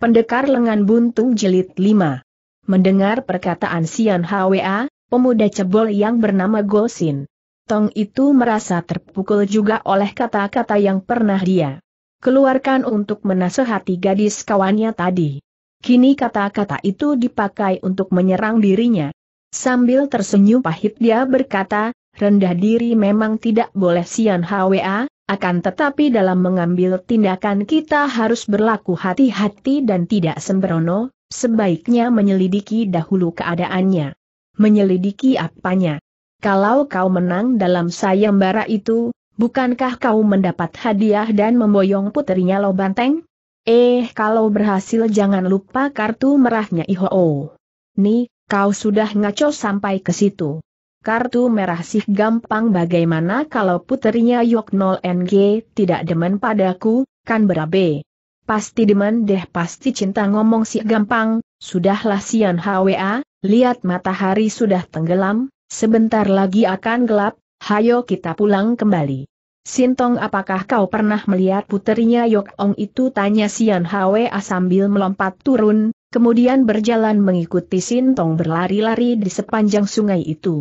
Pendekar lengan buntung jilid 5. Mendengar perkataan Sian Hwa, pemuda cebol yang bernama Gosin. Tong itu merasa terpukul juga oleh kata-kata yang pernah dia keluarkan untuk menasehati gadis kawannya tadi. Kini kata-kata itu dipakai untuk menyerang dirinya. Sambil tersenyum pahit dia berkata, rendah diri memang tidak boleh Sian Hwa, akan tetapi dalam mengambil tindakan kita harus berlaku hati-hati dan tidak sembrono, sebaiknya menyelidiki dahulu keadaannya. Menyelidiki apanya? Kalau kau menang dalam sayembara itu, bukankah kau mendapat hadiah dan memboyong putrinya Lo Banteng? Eh, kalau berhasil jangan lupa kartu merahnya Iho. Nih, kau sudah ngaco sampai ke situ. Kartu merah sih gampang bagaimana kalau puterinya 0 NG tidak demen padaku, kan berabe. Pasti demen deh pasti cinta ngomong sih gampang, sudahlah sian HWA, lihat matahari sudah tenggelam, sebentar lagi akan gelap, hayo kita pulang kembali. Sintong apakah kau pernah melihat puterinya Ong itu tanya Sian HWA sambil melompat turun, kemudian berjalan mengikuti Sintong berlari-lari di sepanjang sungai itu.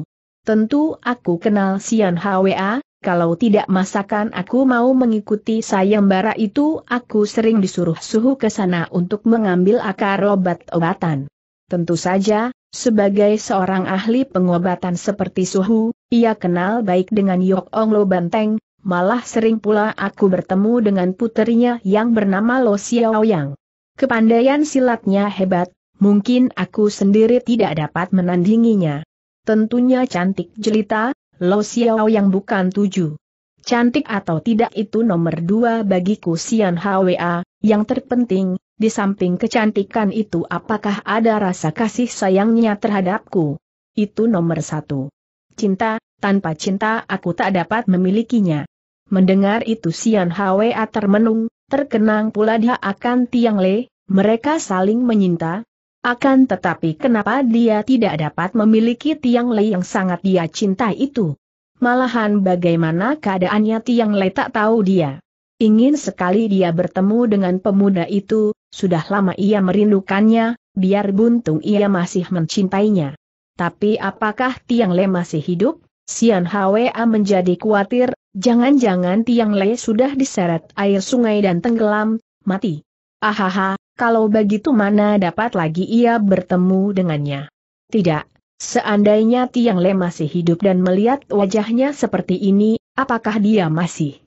Tentu aku kenal Sian Hwa, kalau tidak masakan aku mau mengikuti sayembara itu aku sering disuruh suhu ke sana untuk mengambil akar obat-obatan. Tentu saja, sebagai seorang ahli pengobatan seperti suhu, ia kenal baik dengan Yok Ong Lo Banteng, malah sering pula aku bertemu dengan puterinya yang bernama Lo Xiaoyang. Kepandaian silatnya hebat, mungkin aku sendiri tidak dapat menandinginya tentunya cantik jelita, Lo Xiao yang bukan tujuh. Cantik atau tidak itu nomor dua bagiku Sian Hwa, yang terpenting, di samping kecantikan itu apakah ada rasa kasih sayangnya terhadapku? Itu nomor satu. Cinta, tanpa cinta aku tak dapat memilikinya. Mendengar itu Sian Hwa termenung, terkenang pula dia akan Tiang Le, mereka saling menyinta, akan tetapi kenapa dia tidak dapat memiliki Tiang Lei yang sangat dia cintai itu? Malahan bagaimana keadaannya Tiang Lei tak tahu dia. Ingin sekali dia bertemu dengan pemuda itu, sudah lama ia merindukannya, biar buntung ia masih mencintainya. Tapi apakah Tiang Lei masih hidup? Sian Hwa menjadi khawatir, jangan-jangan Tiang Lei sudah diseret air sungai dan tenggelam, mati. Ahaha, kalau begitu mana dapat lagi ia bertemu dengannya. Tidak, Seandainya Tiang Le masih hidup dan melihat wajahnya seperti ini, apakah dia masih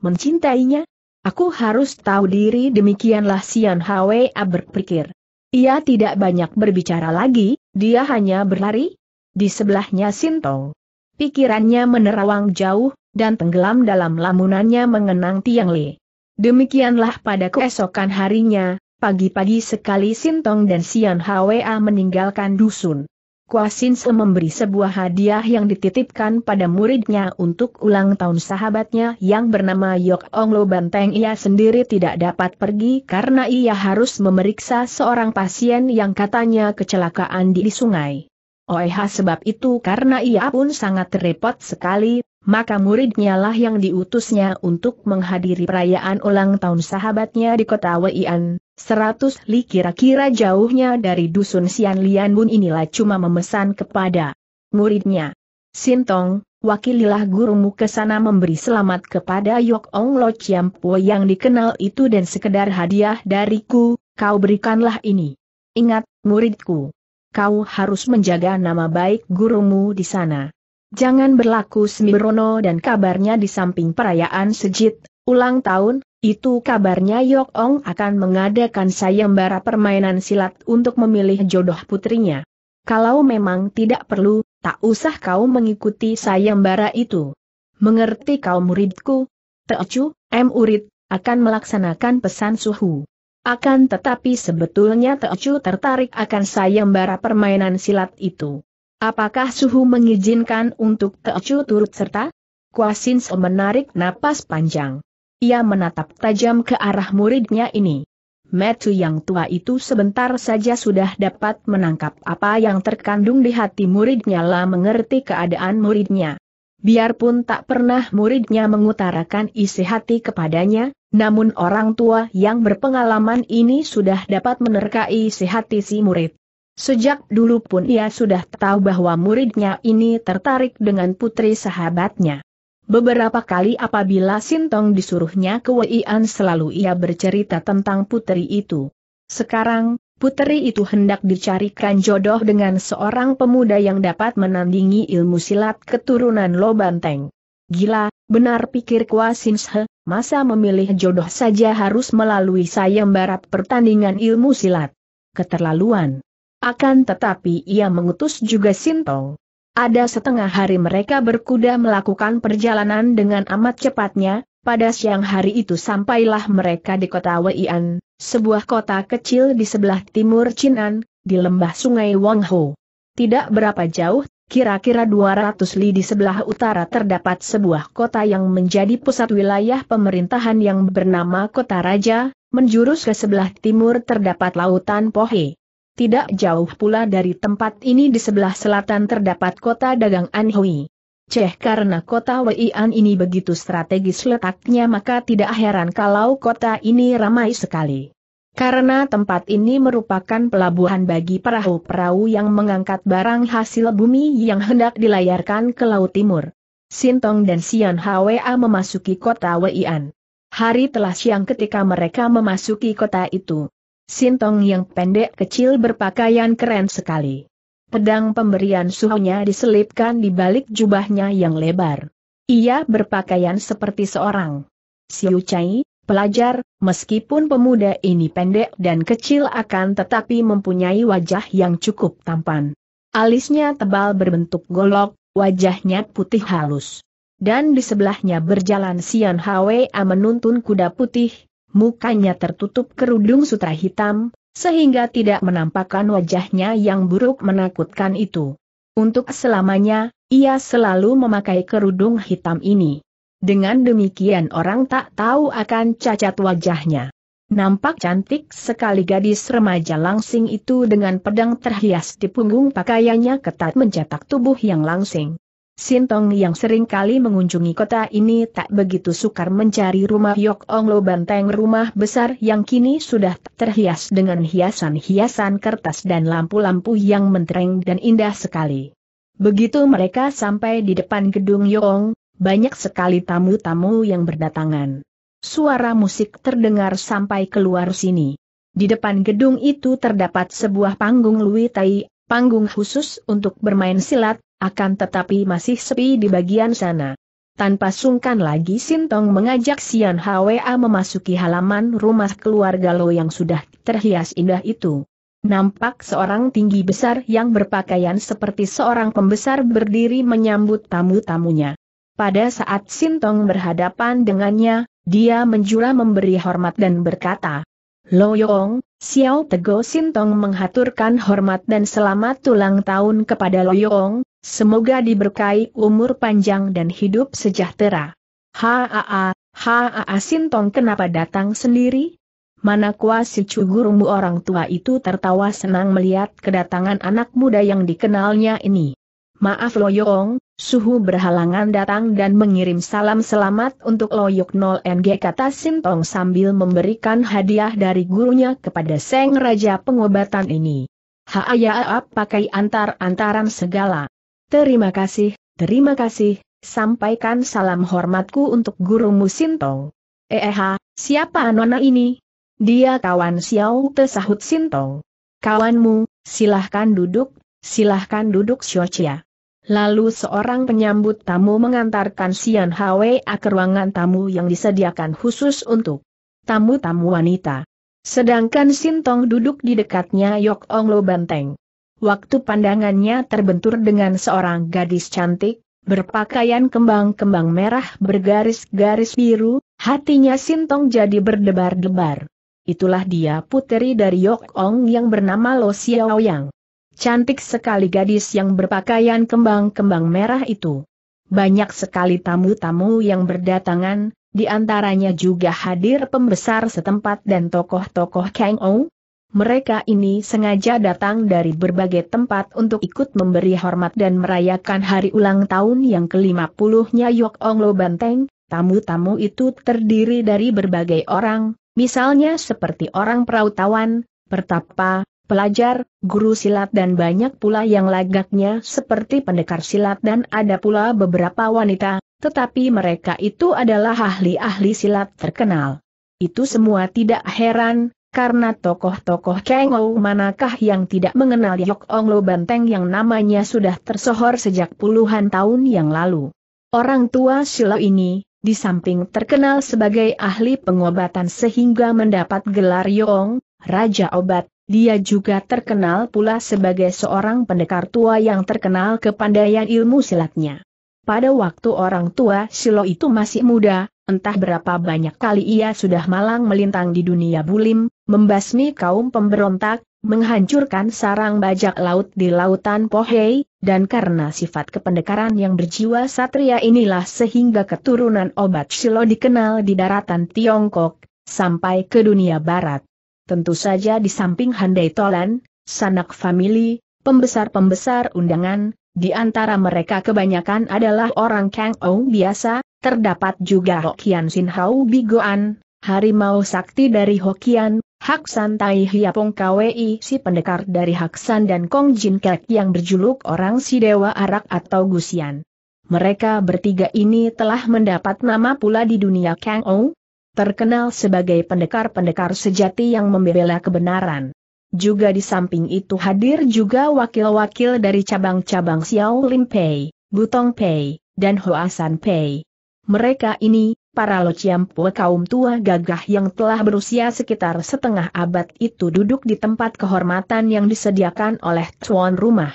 mencintainya? Aku harus tahu diri demikianlah Sian Hwa berpikir. Ia tidak banyak berbicara lagi, dia hanya berlari. Di sebelahnya Sintong. Pikirannya menerawang jauh, dan tenggelam dalam lamunannya mengenang Tiang Le. Demikianlah pada keesokan harinya, Pagi-pagi sekali Sintong dan Sian Hwa meninggalkan dusun. Kuasin Se memberi sebuah hadiah yang dititipkan pada muridnya untuk ulang tahun sahabatnya yang bernama Yok Ong Lo Banteng ia sendiri tidak dapat pergi karena ia harus memeriksa seorang pasien yang katanya kecelakaan di sungai. Oeha sebab itu karena ia pun sangat repot sekali, maka muridnya lah yang diutusnya untuk menghadiri perayaan ulang tahun sahabatnya di kota Weian, Seratus li kira-kira jauhnya dari dusun Sian Lian Bun inilah cuma memesan kepada muridnya. Sintong, wakililah gurumu ke sana memberi selamat kepada Yok Ong Lo Chiam Po yang dikenal itu dan sekedar hadiah dariku, kau berikanlah ini. Ingat, muridku, kau harus menjaga nama baik gurumu di sana. Jangan berlaku sembrono dan kabarnya di samping perayaan sejit, ulang tahun, itu kabarnya Yok Ong akan mengadakan sayembara permainan silat untuk memilih jodoh putrinya. Kalau memang tidak perlu, tak usah kau mengikuti sayembara itu. Mengerti kau muridku? Teocu, M Urid, akan melaksanakan pesan suhu. Akan tetapi sebetulnya Teocu tertarik akan sayembara permainan silat itu. Apakah suhu mengizinkan untuk Teocu turut serta? Kuasin menarik napas panjang. Ia menatap tajam ke arah muridnya ini. Metu yang tua itu sebentar saja sudah dapat menangkap apa yang terkandung di hati muridnya lah mengerti keadaan muridnya. Biarpun tak pernah muridnya mengutarakan isi hati kepadanya, namun orang tua yang berpengalaman ini sudah dapat menerka isi hati si murid. Sejak dulu pun ia sudah tahu bahwa muridnya ini tertarik dengan putri sahabatnya. Beberapa kali apabila Sintong disuruhnya ke Weian selalu ia bercerita tentang putri itu. Sekarang, putri itu hendak dicarikan jodoh dengan seorang pemuda yang dapat menandingi ilmu silat keturunan Lo Banteng. Gila, benar pikir Kwa Sinshe, masa memilih jodoh saja harus melalui sayembara pertandingan ilmu silat. Keterlaluan. Akan tetapi ia mengutus juga Sintong. Ada setengah hari mereka berkuda melakukan perjalanan dengan amat cepatnya, pada siang hari itu sampailah mereka di kota Weian, sebuah kota kecil di sebelah timur Chinan, di lembah sungai Wangho. Tidak berapa jauh, kira-kira 200 li di sebelah utara terdapat sebuah kota yang menjadi pusat wilayah pemerintahan yang bernama Kota Raja, menjurus ke sebelah timur terdapat lautan Pohe. Tidak jauh pula dari tempat ini di sebelah selatan terdapat kota dagang Anhui. Ceh karena kota Weian ini begitu strategis letaknya maka tidak heran kalau kota ini ramai sekali. Karena tempat ini merupakan pelabuhan bagi perahu-perahu yang mengangkat barang hasil bumi yang hendak dilayarkan ke Laut Timur. Sintong dan Sian Hwa memasuki kota Weian. Hari telah siang ketika mereka memasuki kota itu. Sintong yang pendek kecil berpakaian keren sekali. Pedang pemberian suhunya diselipkan di balik jubahnya yang lebar. Ia berpakaian seperti seorang Siu Chai, pelajar, meskipun pemuda ini pendek dan kecil akan tetapi mempunyai wajah yang cukup tampan. Alisnya tebal berbentuk golok, wajahnya putih halus. Dan di sebelahnya berjalan Sian Hwa menuntun kuda putih, mukanya tertutup kerudung sutra hitam, sehingga tidak menampakkan wajahnya yang buruk menakutkan itu. Untuk selamanya, ia selalu memakai kerudung hitam ini. Dengan demikian orang tak tahu akan cacat wajahnya. Nampak cantik sekali gadis remaja langsing itu dengan pedang terhias di punggung pakaiannya ketat mencetak tubuh yang langsing. Sintong yang sering kali mengunjungi kota ini tak begitu sukar mencari rumah Yok Ong Banteng rumah besar yang kini sudah terhias dengan hiasan-hiasan kertas dan lampu-lampu yang mentereng dan indah sekali. Begitu mereka sampai di depan gedung Yong, banyak sekali tamu-tamu yang berdatangan. Suara musik terdengar sampai keluar sini. Di depan gedung itu terdapat sebuah panggung Lui Tai, panggung khusus untuk bermain silat, akan tetapi masih sepi di bagian sana. Tanpa sungkan lagi Sintong mengajak Sian Hwa memasuki halaman rumah keluarga Lo yang sudah terhias indah itu. Nampak seorang tinggi besar yang berpakaian seperti seorang pembesar berdiri menyambut tamu-tamunya. Pada saat Sintong berhadapan dengannya, dia menjura memberi hormat dan berkata, Lo Yong, Xiao Tego Sintong menghaturkan hormat dan selamat ulang tahun kepada Lo Yong, semoga diberkahi umur panjang dan hidup sejahtera. Haa, haa Sintong kenapa datang sendiri? Mana kuasi cugurumu orang tua itu tertawa senang melihat kedatangan anak muda yang dikenalnya ini. Maaf Loyong, Suhu berhalangan datang dan mengirim salam selamat untuk Loyok 0 NG kata Sintong sambil memberikan hadiah dari gurunya kepada Seng Raja pengobatan ini. Haa ya pakai antar-antaran segala. Terima kasih, terima kasih, sampaikan salam hormatku untuk gurumu Sintong. Eh, eh, siapa nona ini? Dia kawan Xiao Te sahut Sintong. Kawanmu, silahkan duduk, silahkan duduk Xiochia. Lalu seorang penyambut tamu mengantarkan Sian Hwa ke ruangan tamu yang disediakan khusus untuk tamu-tamu wanita. Sedangkan Sintong duduk di dekatnya Yok Ong Lo Banteng. Waktu pandangannya terbentur dengan seorang gadis cantik, berpakaian kembang-kembang merah bergaris-garis biru, hatinya Sintong jadi berdebar-debar. Itulah dia putri dari Yok Ong yang bernama Lo Xiao Yang. Cantik sekali gadis yang berpakaian kembang-kembang merah itu. Banyak sekali tamu-tamu yang berdatangan, di antaranya juga hadir pembesar setempat dan tokoh-tokoh Kang Ong, mereka ini sengaja datang dari berbagai tempat untuk ikut memberi hormat dan merayakan hari ulang tahun yang kelima puluhnya nya Ong Onglo Banteng. Tamu-tamu itu terdiri dari berbagai orang, misalnya seperti orang perautawan, pertapa, pelajar, guru silat dan banyak pula yang lagaknya seperti pendekar silat dan ada pula beberapa wanita, tetapi mereka itu adalah ahli-ahli silat terkenal. Itu semua tidak heran, karena tokoh-tokoh Kengou manakah yang tidak mengenal Yok Ong Lo Banteng yang namanya sudah tersohor sejak puluhan tahun yang lalu. Orang tua Silo ini, di samping terkenal sebagai ahli pengobatan sehingga mendapat gelar Yong, Raja Obat, dia juga terkenal pula sebagai seorang pendekar tua yang terkenal kepandaian ilmu silatnya. Pada waktu orang tua Silo itu masih muda, entah berapa banyak kali ia sudah malang melintang di dunia bulim, membasmi kaum pemberontak, menghancurkan sarang bajak laut di lautan Pohei, dan karena sifat kependekaran yang berjiwa satria inilah sehingga keturunan obat Silo dikenal di daratan Tiongkok, sampai ke dunia barat. Tentu saja di samping Handai Tolan, sanak famili, pembesar-pembesar undangan, di antara mereka kebanyakan adalah orang Kang Ong biasa, terdapat juga Hokian Sin Hau Bigoan, harimau sakti dari Hokian, Haksan Tai Hiapong KWI si pendekar dari Haksan dan Kong Jin Kek yang berjuluk orang si Dewa Arak atau Gusian. Mereka bertiga ini telah mendapat nama pula di dunia Kang Ou, terkenal sebagai pendekar-pendekar sejati yang membela kebenaran. Juga di samping itu hadir juga wakil-wakil dari cabang-cabang Xiao Lim Pei, Butong Pei, dan Hoasan Pei. Mereka ini, para lociampue kaum tua gagah yang telah berusia sekitar setengah abad itu duduk di tempat kehormatan yang disediakan oleh tuan rumah.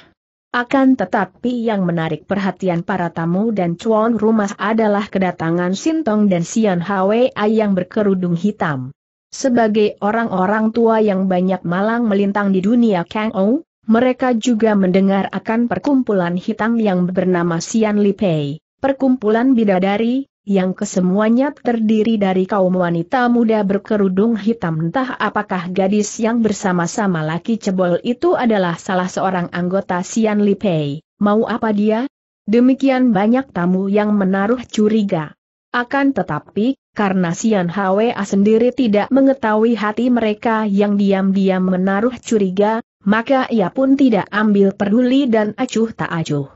Akan tetapi yang menarik perhatian para tamu dan tuan rumah adalah kedatangan Sintong dan Sian Hwa yang berkerudung hitam. Sebagai orang-orang tua yang banyak malang melintang di dunia Kang Ou, mereka juga mendengar akan perkumpulan hitam yang bernama Sian Lipei, perkumpulan bidadari, yang kesemuanya terdiri dari kaum wanita muda berkerudung hitam entah apakah gadis yang bersama-sama laki cebol itu adalah salah seorang anggota Sian Li mau apa dia? Demikian banyak tamu yang menaruh curiga. Akan tetapi, karena Sian Hwa sendiri tidak mengetahui hati mereka yang diam-diam menaruh curiga, maka ia pun tidak ambil peduli dan acuh tak acuh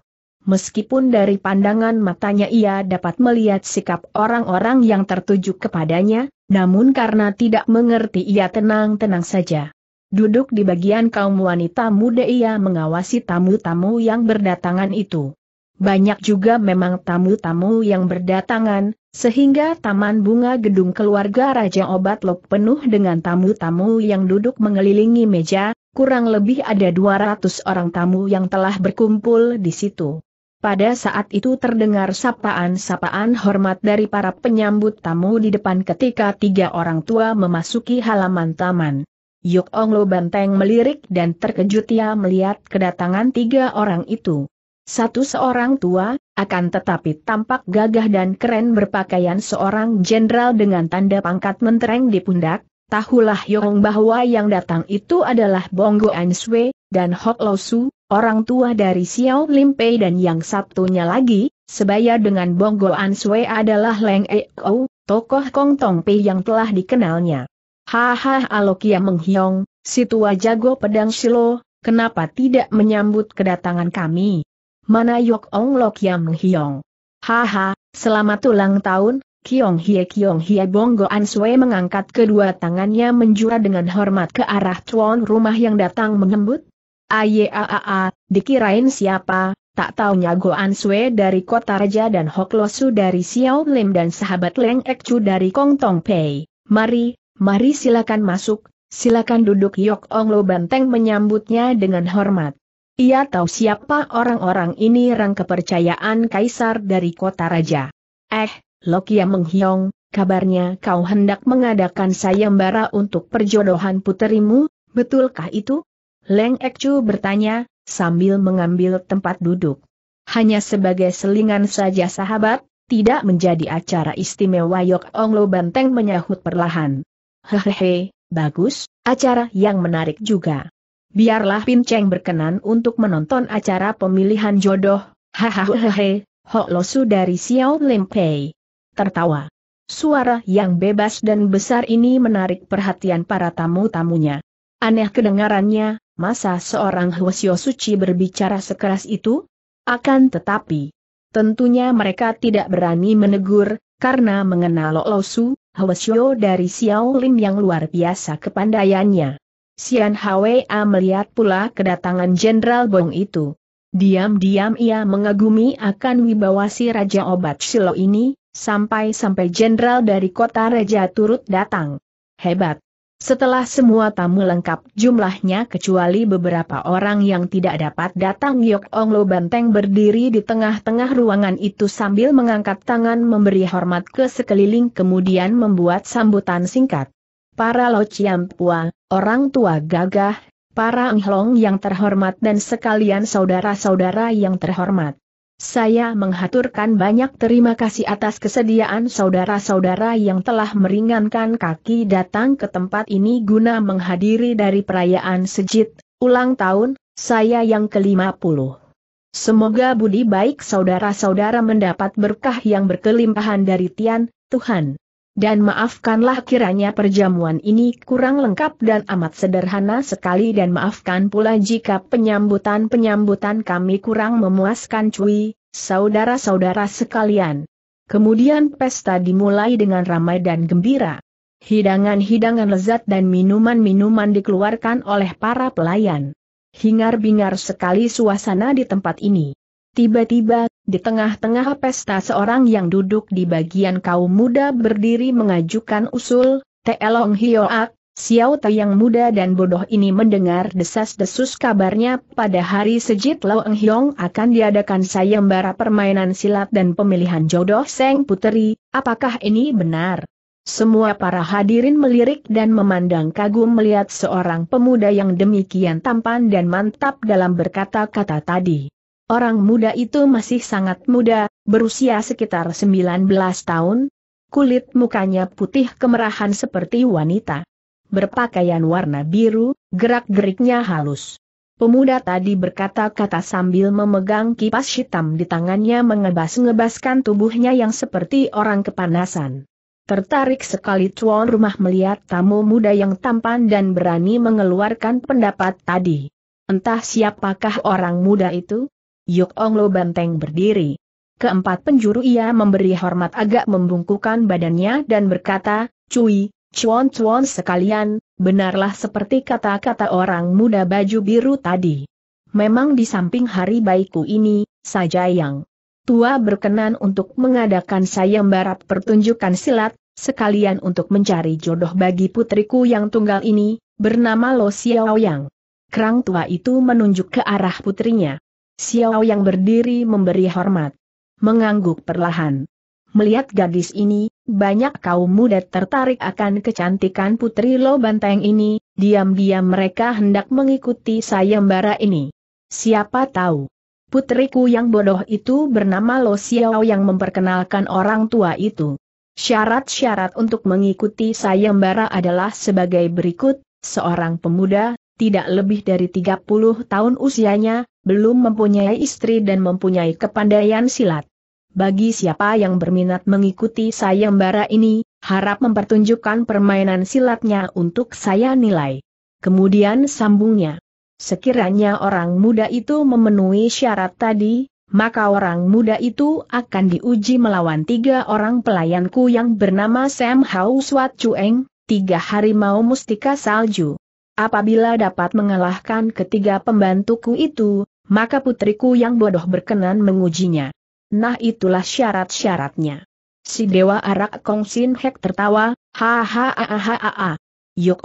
meskipun dari pandangan matanya ia dapat melihat sikap orang-orang yang tertuju kepadanya, namun karena tidak mengerti ia tenang-tenang saja. Duduk di bagian kaum wanita muda ia mengawasi tamu-tamu yang berdatangan itu. Banyak juga memang tamu-tamu yang berdatangan, sehingga taman bunga gedung keluarga Raja Obat Lok penuh dengan tamu-tamu yang duduk mengelilingi meja, kurang lebih ada 200 orang tamu yang telah berkumpul di situ. Pada saat itu terdengar sapaan-sapaan hormat dari para penyambut tamu di depan ketika tiga orang tua memasuki halaman taman. Yuk Ong Lo Banteng melirik dan terkejut ia melihat kedatangan tiga orang itu. Satu seorang tua, akan tetapi tampak gagah dan keren berpakaian seorang jenderal dengan tanda pangkat mentereng di pundak, Tahulah Yong bahwa yang datang itu adalah Bonggo Answe, dan Hok Lo Su, orang tua dari Xiao Limpei dan yang satunya lagi, sebaya dengan An Sui adalah Leng E Eko, tokoh Kong Tong Pei yang telah dikenalnya. Haha, Alokia menghiong, si tua jago pedang Silo, kenapa tidak menyambut kedatangan kami? Mana Yok Ong Lokia menghiong? Haha, selamat ulang tahun, Kiong Hie Kiong Hie Bonggo Ansue mengangkat kedua tangannya menjura dengan hormat ke arah tuan rumah yang datang menyambut. Ayaaa, dikirain siapa, tak taunya Goan Sue dari Kota Raja dan Hok Losu dari Xiao Lim dan sahabat Leng Ek Chu dari Kong Tong Pei. Mari, mari silakan masuk, silakan duduk Yok Ong Lo Banteng menyambutnya dengan hormat. Ia tahu siapa orang-orang ini rang kepercayaan kaisar dari Kota Raja. Eh, Lokia Menghiong, kabarnya kau hendak mengadakan sayembara untuk perjodohan puterimu, betulkah itu? Leng Ekcu bertanya, sambil mengambil tempat duduk. Hanya sebagai selingan saja sahabat, tidak menjadi acara istimewa Yok Onglo Banteng menyahut perlahan. Hehehe, bagus, acara yang menarik juga. Biarlah Pin Cheng berkenan untuk menonton acara pemilihan jodoh, hahaha, Hok Losu dari Xiao Lim Pei, Tertawa. Suara yang bebas dan besar ini menarik perhatian para tamu-tamunya. Aneh kedengarannya, masa seorang Hwasyo Suci berbicara sekeras itu? Akan tetapi, tentunya mereka tidak berani menegur, karena mengenal Lo Su, Hwasyo dari Xiao Lim yang luar biasa kepandaiannya. Sian Hwa melihat pula kedatangan Jenderal Bong itu. Diam-diam ia mengagumi akan wibawa si Raja Obat Silo ini, sampai-sampai jenderal dari kota Raja turut datang. Hebat! Setelah semua tamu lengkap jumlahnya kecuali beberapa orang yang tidak dapat datang Yok Ong Lo Banteng berdiri di tengah-tengah ruangan itu sambil mengangkat tangan memberi hormat ke sekeliling kemudian membuat sambutan singkat. Para Lo Pua, orang tua gagah, para Anglong yang terhormat dan sekalian saudara-saudara yang terhormat. Saya menghaturkan banyak terima kasih atas kesediaan saudara-saudara yang telah meringankan kaki datang ke tempat ini guna menghadiri dari perayaan sejid, ulang tahun, saya yang ke-50. Semoga budi baik saudara-saudara mendapat berkah yang berkelimpahan dari Tian, Tuhan dan maafkanlah kiranya perjamuan ini kurang lengkap dan amat sederhana sekali dan maafkan pula jika penyambutan-penyambutan kami kurang memuaskan cuy, saudara-saudara sekalian. Kemudian pesta dimulai dengan ramai dan gembira. Hidangan-hidangan lezat dan minuman-minuman dikeluarkan oleh para pelayan. Hingar-bingar sekali suasana di tempat ini. Tiba-tiba, di tengah-tengah pesta seorang yang duduk di bagian kaum muda berdiri mengajukan usul, Teelong Hioak, Xiao Te yang muda dan bodoh ini mendengar desas-desus kabarnya pada hari sejit Eng Hiong akan diadakan sayembara permainan silat dan pemilihan jodoh Seng Puteri, apakah ini benar? Semua para hadirin melirik dan memandang kagum melihat seorang pemuda yang demikian tampan dan mantap dalam berkata-kata tadi. Orang muda itu masih sangat muda, berusia sekitar 19 tahun. Kulit mukanya putih kemerahan seperti wanita. Berpakaian warna biru, gerak-geriknya halus. Pemuda tadi berkata-kata sambil memegang kipas hitam di tangannya mengebas-ngebaskan tubuhnya yang seperti orang kepanasan. Tertarik sekali tuan rumah melihat tamu muda yang tampan dan berani mengeluarkan pendapat tadi. Entah siapakah orang muda itu, Yuk, Ong Lo banteng berdiri. Keempat penjuru ia memberi hormat agak membungkukan badannya dan berkata, Cui, cuan-cuan sekalian, benarlah seperti kata-kata orang muda baju biru tadi. Memang di samping hari baikku ini, saja yang tua berkenan untuk mengadakan sayembara pertunjukan silat, sekalian untuk mencari jodoh bagi putriku yang tunggal ini, bernama Lo Xiaoyang. Kerang tua itu menunjuk ke arah putrinya. Xiao yang berdiri memberi hormat. Mengangguk perlahan. Melihat gadis ini, banyak kaum muda tertarik akan kecantikan putri Lo Banteng ini, diam-diam mereka hendak mengikuti sayembara ini. Siapa tahu? Putriku yang bodoh itu bernama Lo Xiao yang memperkenalkan orang tua itu. Syarat-syarat untuk mengikuti sayembara adalah sebagai berikut, seorang pemuda, tidak lebih dari 30 tahun usianya, belum mempunyai istri dan mempunyai kepandaian silat. Bagi siapa yang berminat mengikuti sayembara ini, harap mempertunjukkan permainan silatnya untuk saya nilai. Kemudian sambungnya. Sekiranya orang muda itu memenuhi syarat tadi, maka orang muda itu akan diuji melawan tiga orang pelayanku yang bernama Sam Hau Swat Chueng, tiga harimau mustika salju. Apabila dapat mengalahkan ketiga pembantuku itu, maka putriku yang bodoh berkenan mengujinya. Nah itulah syarat-syaratnya. Si Dewa Arak Kong Sin Hek tertawa, ha ha ha ha ha ha.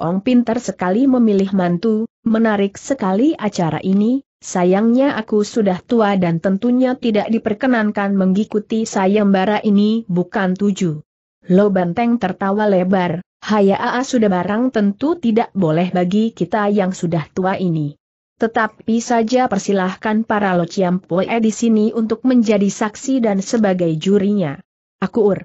Ong pintar sekali memilih mantu, menarik sekali acara ini, sayangnya aku sudah tua dan tentunya tidak diperkenankan mengikuti sayembara ini bukan tujuh. Lo Banteng tertawa lebar, Hayaa sudah barang tentu tidak boleh bagi kita yang sudah tua ini. Tetapi saja persilahkan para lociam poe di sini untuk menjadi saksi dan sebagai jurinya. Aku ur.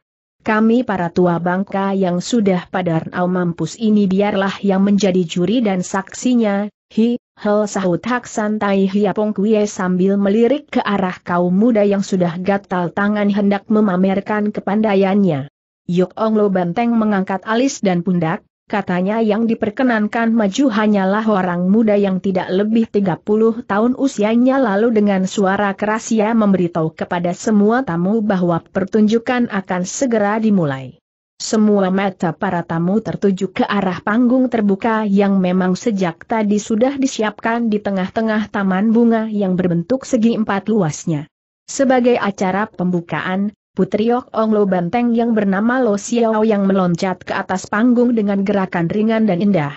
Kami para tua bangka yang sudah pada Rnau Mampus ini biarlah yang menjadi juri dan saksinya, hi, hel sahut hak santai hiapong kue sambil melirik ke arah kaum muda yang sudah gatal tangan hendak memamerkan kepandaiannya. Yuk, Ong Lo Banteng mengangkat alis dan pundak, katanya yang diperkenankan maju hanyalah orang muda yang tidak lebih 30 tahun usianya lalu dengan suara keras ia memberitahu kepada semua tamu bahwa pertunjukan akan segera dimulai. Semua mata para tamu tertuju ke arah panggung terbuka yang memang sejak tadi sudah disiapkan di tengah-tengah taman bunga yang berbentuk segi empat luasnya. Sebagai acara pembukaan, Putri Yok Ong Lo Banteng yang bernama Lo Xiao yang meloncat ke atas panggung dengan gerakan ringan dan indah.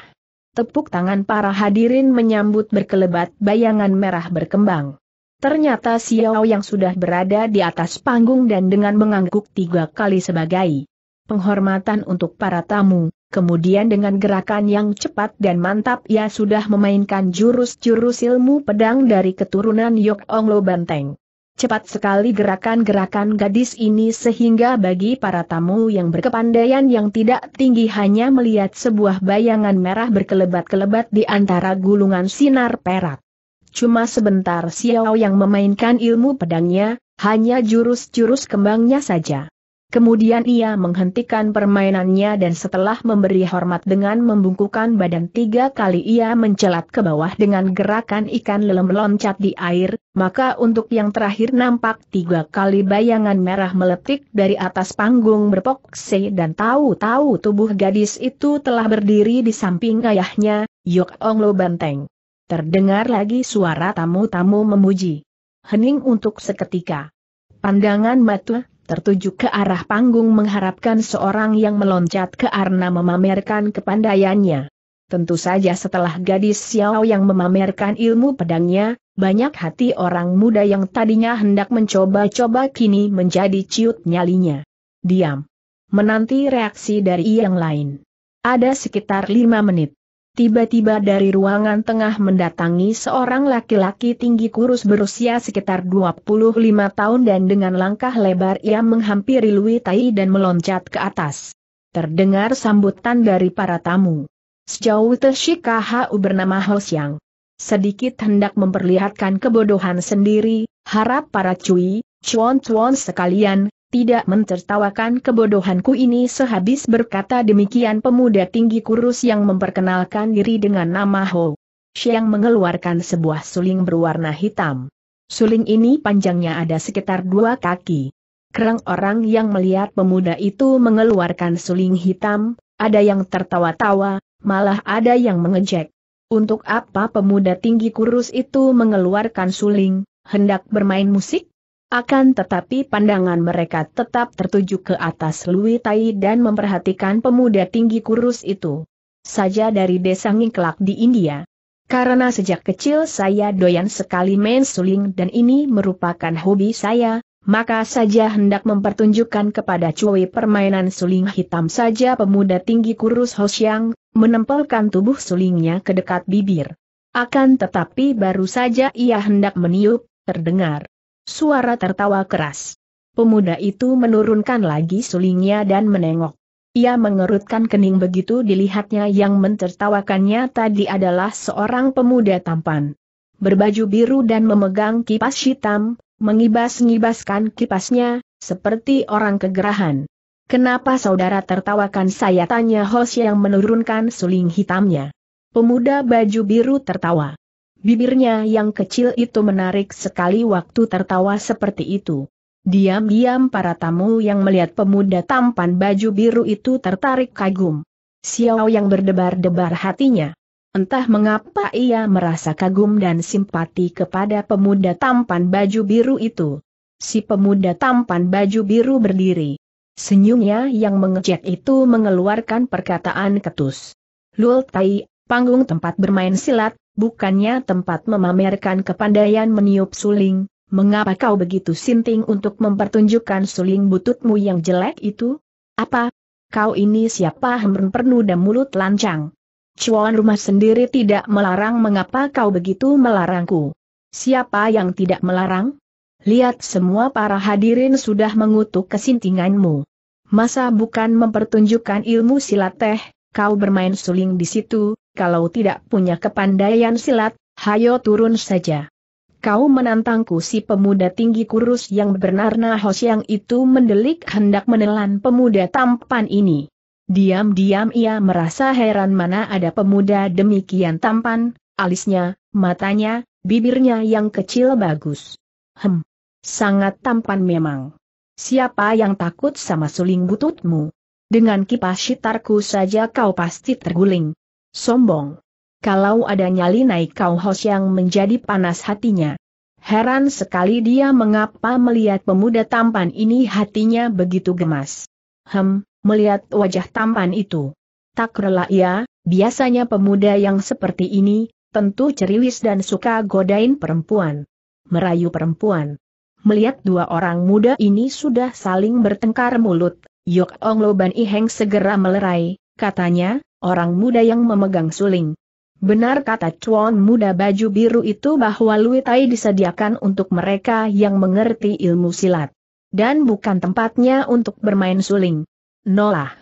Tepuk tangan para hadirin menyambut berkelebat bayangan merah berkembang. Ternyata Xiao yang sudah berada di atas panggung dan dengan mengangguk tiga kali sebagai penghormatan untuk para tamu, kemudian dengan gerakan yang cepat dan mantap ia sudah memainkan jurus-jurus ilmu pedang dari keturunan Yok Ong Lo Banteng. Cepat sekali gerakan-gerakan gadis ini sehingga bagi para tamu yang berkepandaian yang tidak tinggi hanya melihat sebuah bayangan merah berkelebat-kelebat di antara gulungan sinar perak. Cuma sebentar Xiao yang memainkan ilmu pedangnya, hanya jurus-jurus kembangnya saja. Kemudian ia menghentikan permainannya dan setelah memberi hormat dengan membungkukan badan tiga kali ia mencelat ke bawah dengan gerakan ikan lelem loncat di air, maka untuk yang terakhir nampak tiga kali bayangan merah meletik dari atas panggung berpokse dan tahu-tahu tubuh gadis itu telah berdiri di samping ayahnya, Yok Ong Banteng. Terdengar lagi suara tamu-tamu memuji. Hening untuk seketika. Pandangan mata tertuju ke arah panggung mengharapkan seorang yang meloncat ke arna memamerkan kepandaiannya. Tentu saja setelah gadis Xiao yang memamerkan ilmu pedangnya, banyak hati orang muda yang tadinya hendak mencoba-coba kini menjadi ciut nyalinya. Diam. Menanti reaksi dari yang lain. Ada sekitar lima menit. Tiba-tiba dari ruangan tengah mendatangi seorang laki-laki tinggi kurus berusia sekitar 25 tahun dan dengan langkah lebar ia menghampiri Lui Tai dan meloncat ke atas. Terdengar sambutan dari para tamu. Sejauh Teshika Hau bernama Hosyang. Sedikit hendak memperlihatkan kebodohan sendiri, harap para cuy, cuan-cuan sekalian, tidak mencertawakan kebodohanku ini sehabis berkata demikian pemuda tinggi kurus yang memperkenalkan diri dengan nama Ho. Xiang mengeluarkan sebuah suling berwarna hitam. Suling ini panjangnya ada sekitar dua kaki. Kerang orang yang melihat pemuda itu mengeluarkan suling hitam, ada yang tertawa-tawa, malah ada yang mengejek. Untuk apa pemuda tinggi kurus itu mengeluarkan suling, hendak bermain musik? Akan tetapi pandangan mereka tetap tertuju ke atas Lui Tai dan memperhatikan pemuda tinggi kurus itu. Saja dari desa Ngingklak di India. Karena sejak kecil saya doyan sekali main suling dan ini merupakan hobi saya, maka saja hendak mempertunjukkan kepada cuwi permainan suling hitam saja pemuda tinggi kurus Hosyang, menempelkan tubuh sulingnya ke dekat bibir. Akan tetapi baru saja ia hendak meniup, terdengar Suara tertawa keras. Pemuda itu menurunkan lagi sulingnya dan menengok. Ia mengerutkan kening begitu dilihatnya yang mentertawakannya tadi adalah seorang pemuda tampan. Berbaju biru dan memegang kipas hitam, mengibas-ngibaskan kipasnya, seperti orang kegerahan. Kenapa saudara tertawakan saya tanya Hos yang menurunkan suling hitamnya. Pemuda baju biru tertawa. Bibirnya yang kecil itu menarik sekali waktu tertawa seperti itu. Diam-diam para tamu yang melihat pemuda tampan baju biru itu tertarik kagum. Xiao yang berdebar-debar hatinya. Entah mengapa ia merasa kagum dan simpati kepada pemuda tampan baju biru itu. Si pemuda tampan baju biru berdiri. Senyumnya yang mengejek itu mengeluarkan perkataan ketus. Lul Tai, panggung tempat bermain silat, bukannya tempat memamerkan kepandaian meniup suling, mengapa kau begitu sinting untuk mempertunjukkan suling bututmu yang jelek itu? Apa? Kau ini siapa hemren dan mulut lancang? Cuan rumah sendiri tidak melarang mengapa kau begitu melarangku? Siapa yang tidak melarang? Lihat semua para hadirin sudah mengutuk kesintinganmu. Masa bukan mempertunjukkan ilmu silat teh, kau bermain suling di situ, kalau tidak punya kepandaian silat, hayo turun saja. Kau menantangku si pemuda tinggi kurus yang bernarna Hos yang itu mendelik hendak menelan pemuda tampan ini. Diam-diam ia merasa heran mana ada pemuda demikian tampan, alisnya, matanya, bibirnya yang kecil bagus. Hem, sangat tampan memang. Siapa yang takut sama suling bututmu? Dengan kipas sitarku saja kau pasti terguling. Sombong. Kalau ada nyali naik kau hos yang menjadi panas hatinya. Heran sekali dia mengapa melihat pemuda tampan ini hatinya begitu gemas. Hem, melihat wajah tampan itu. Tak rela ia, biasanya pemuda yang seperti ini, tentu ceriwis dan suka godain perempuan. Merayu perempuan. Melihat dua orang muda ini sudah saling bertengkar mulut, Yok Ong Loban Iheng segera melerai, katanya, orang muda yang memegang suling. Benar kata cuan muda baju biru itu bahwa luitai disediakan untuk mereka yang mengerti ilmu silat. Dan bukan tempatnya untuk bermain suling. Nolah.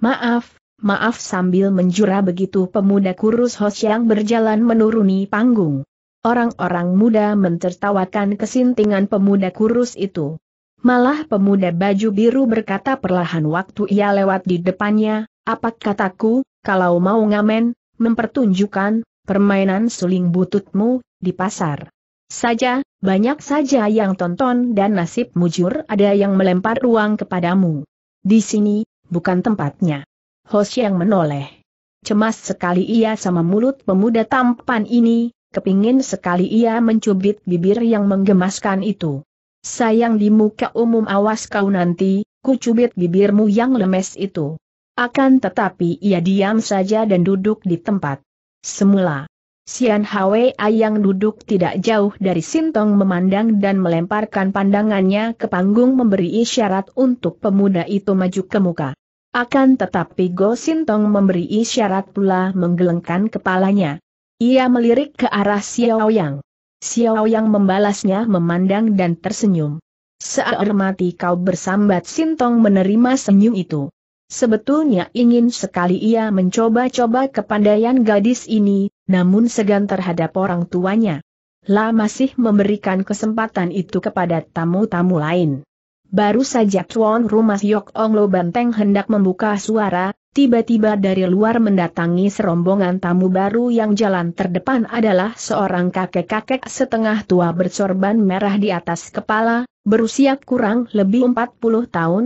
Maaf, maaf sambil menjura begitu pemuda kurus yang berjalan menuruni panggung. Orang-orang muda mentertawakan kesintingan pemuda kurus itu. Malah pemuda baju biru berkata perlahan waktu ia lewat di depannya, apa kataku, kalau mau ngamen, mempertunjukkan permainan suling bututmu di pasar. Saja, banyak saja yang tonton dan nasib mujur ada yang melempar ruang kepadamu. Di sini, bukan tempatnya. Hos yang menoleh. Cemas sekali ia sama mulut pemuda tampan ini, kepingin sekali ia mencubit bibir yang menggemaskan itu. Sayang di muka umum awas kau nanti, ku cubit bibirmu yang lemes itu. Akan tetapi ia diam saja dan duduk di tempat. Semula, Sian Hwei yang duduk tidak jauh dari Sintong memandang dan melemparkan pandangannya ke panggung memberi isyarat untuk pemuda itu maju ke muka. Akan tetapi Go Sintong memberi isyarat pula menggelengkan kepalanya. Ia melirik ke arah Xiao Yang. Xiao Yang membalasnya memandang dan tersenyum. Saat hormati kau bersambat Sintong menerima senyum itu. Sebetulnya ingin sekali ia mencoba-coba kepandaian gadis ini, namun segan terhadap orang tuanya. La masih memberikan kesempatan itu kepada tamu-tamu lain. Baru saja tuan rumah Yok Ong Lo Banteng hendak membuka suara, tiba-tiba dari luar mendatangi serombongan tamu baru yang jalan terdepan adalah seorang kakek-kakek setengah tua bersorban merah di atas kepala, berusia kurang lebih 40 tahun,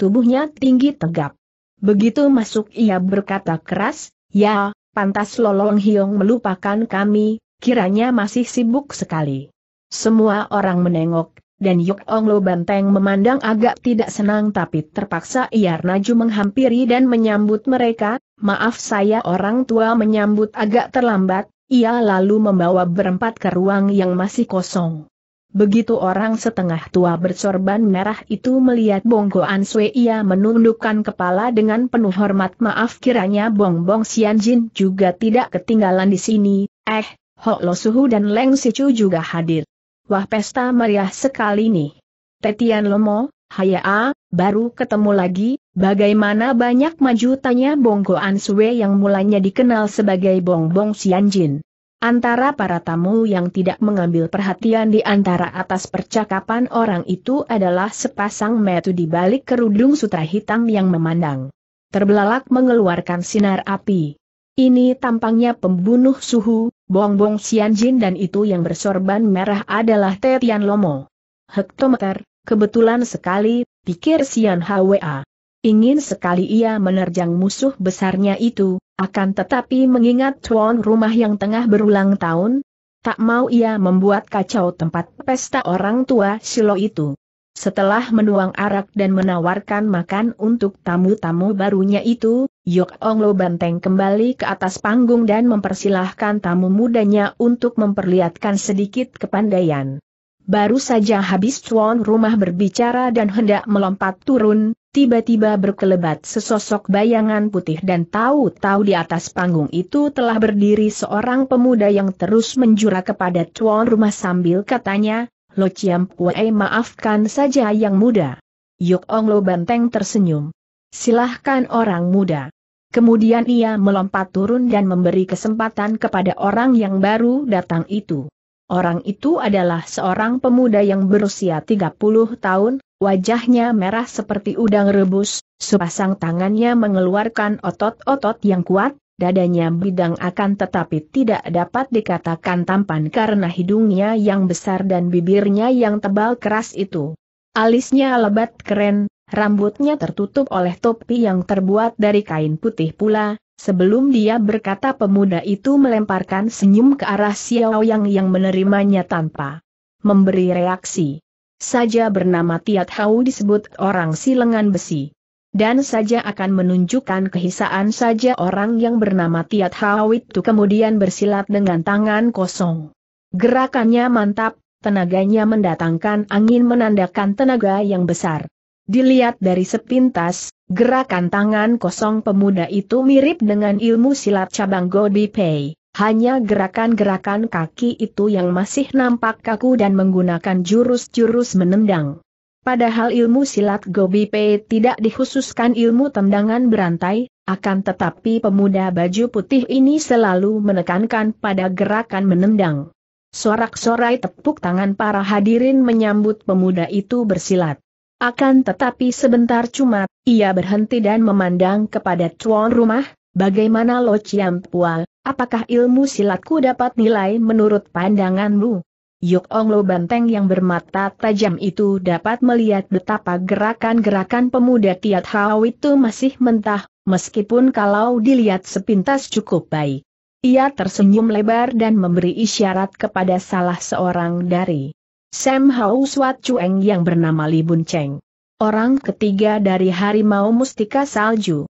tubuhnya tinggi tegap. Begitu masuk ia berkata keras, ya, pantas Lolong Hiong melupakan kami, kiranya masih sibuk sekali. Semua orang menengok, dan Yuk Ong Lo Banteng memandang agak tidak senang tapi terpaksa ia Naju menghampiri dan menyambut mereka, maaf saya orang tua menyambut agak terlambat, ia lalu membawa berempat ke ruang yang masih kosong. Begitu orang setengah tua bersorban merah itu melihat Bongko Answe ia menundukkan kepala dengan penuh hormat maaf kiranya Bong Bong Jin juga tidak ketinggalan di sini, eh, Ho Lo Suhu dan Leng Sichu juga hadir. Wah pesta meriah sekali nih. Tetian Lomo, A baru ketemu lagi, bagaimana banyak maju tanya Bongko Answe yang mulanya dikenal sebagai Bong Bong Jin Antara para tamu yang tidak mengambil perhatian di antara atas percakapan orang itu adalah sepasang metu di balik kerudung sutra hitam yang memandang. Terbelalak mengeluarkan sinar api. Ini tampangnya pembunuh suhu, Bongbong Xianjin dan itu yang bersorban merah adalah Tetian Lomo. Hektometer, kebetulan sekali, pikir Xian Hwa. Ingin sekali ia menerjang musuh besarnya itu, akan tetapi mengingat tuan rumah yang tengah berulang tahun, tak mau ia membuat kacau tempat pesta orang tua Silo itu. Setelah menuang arak dan menawarkan makan untuk tamu-tamu barunya itu, Yok Onglo Banteng kembali ke atas panggung dan mempersilahkan tamu mudanya untuk memperlihatkan sedikit kepandaian. Baru saja habis tuan rumah berbicara dan hendak melompat turun, tiba-tiba berkelebat sesosok bayangan putih dan tahu-tahu di atas panggung itu telah berdiri seorang pemuda yang terus menjura kepada tuan rumah sambil katanya, Lo Chiam Pue maafkan saja yang muda. Yuk Ong Lo Banteng tersenyum. Silahkan orang muda. Kemudian ia melompat turun dan memberi kesempatan kepada orang yang baru datang itu. Orang itu adalah seorang pemuda yang berusia 30 tahun, Wajahnya merah seperti udang rebus, sepasang tangannya mengeluarkan otot-otot yang kuat, dadanya bidang akan tetapi tidak dapat dikatakan tampan karena hidungnya yang besar dan bibirnya yang tebal keras itu. Alisnya lebat keren, rambutnya tertutup oleh topi yang terbuat dari kain putih pula, sebelum dia berkata pemuda itu melemparkan senyum ke arah Xiao Yang yang menerimanya tanpa memberi reaksi saja bernama Tiat Hau disebut orang silengan besi. Dan saja akan menunjukkan kehisaan saja orang yang bernama Tiat Hau itu kemudian bersilat dengan tangan kosong. Gerakannya mantap, tenaganya mendatangkan angin menandakan tenaga yang besar. Dilihat dari sepintas, gerakan tangan kosong pemuda itu mirip dengan ilmu silat cabang Gobi Pei. Hanya gerakan-gerakan kaki itu yang masih nampak kaku dan menggunakan jurus-jurus menendang. Padahal ilmu silat Gobi pe tidak dikhususkan ilmu tendangan berantai, akan tetapi pemuda baju putih ini selalu menekankan pada gerakan menendang. Sorak-sorai tepuk tangan para hadirin menyambut pemuda itu bersilat. Akan tetapi sebentar cuma, ia berhenti dan memandang kepada tuan rumah, Bagaimana Lo Chiam Pua, apakah ilmu silatku dapat nilai menurut pandanganmu? Yuk Ong Lo Banteng yang bermata tajam itu dapat melihat betapa gerakan-gerakan pemuda Tiat Hao itu masih mentah, meskipun kalau dilihat sepintas cukup baik. Ia tersenyum lebar dan memberi isyarat kepada salah seorang dari Sam Hau swat Chueng yang bernama Li Bun Cheng. Orang ketiga dari harimau mustika salju.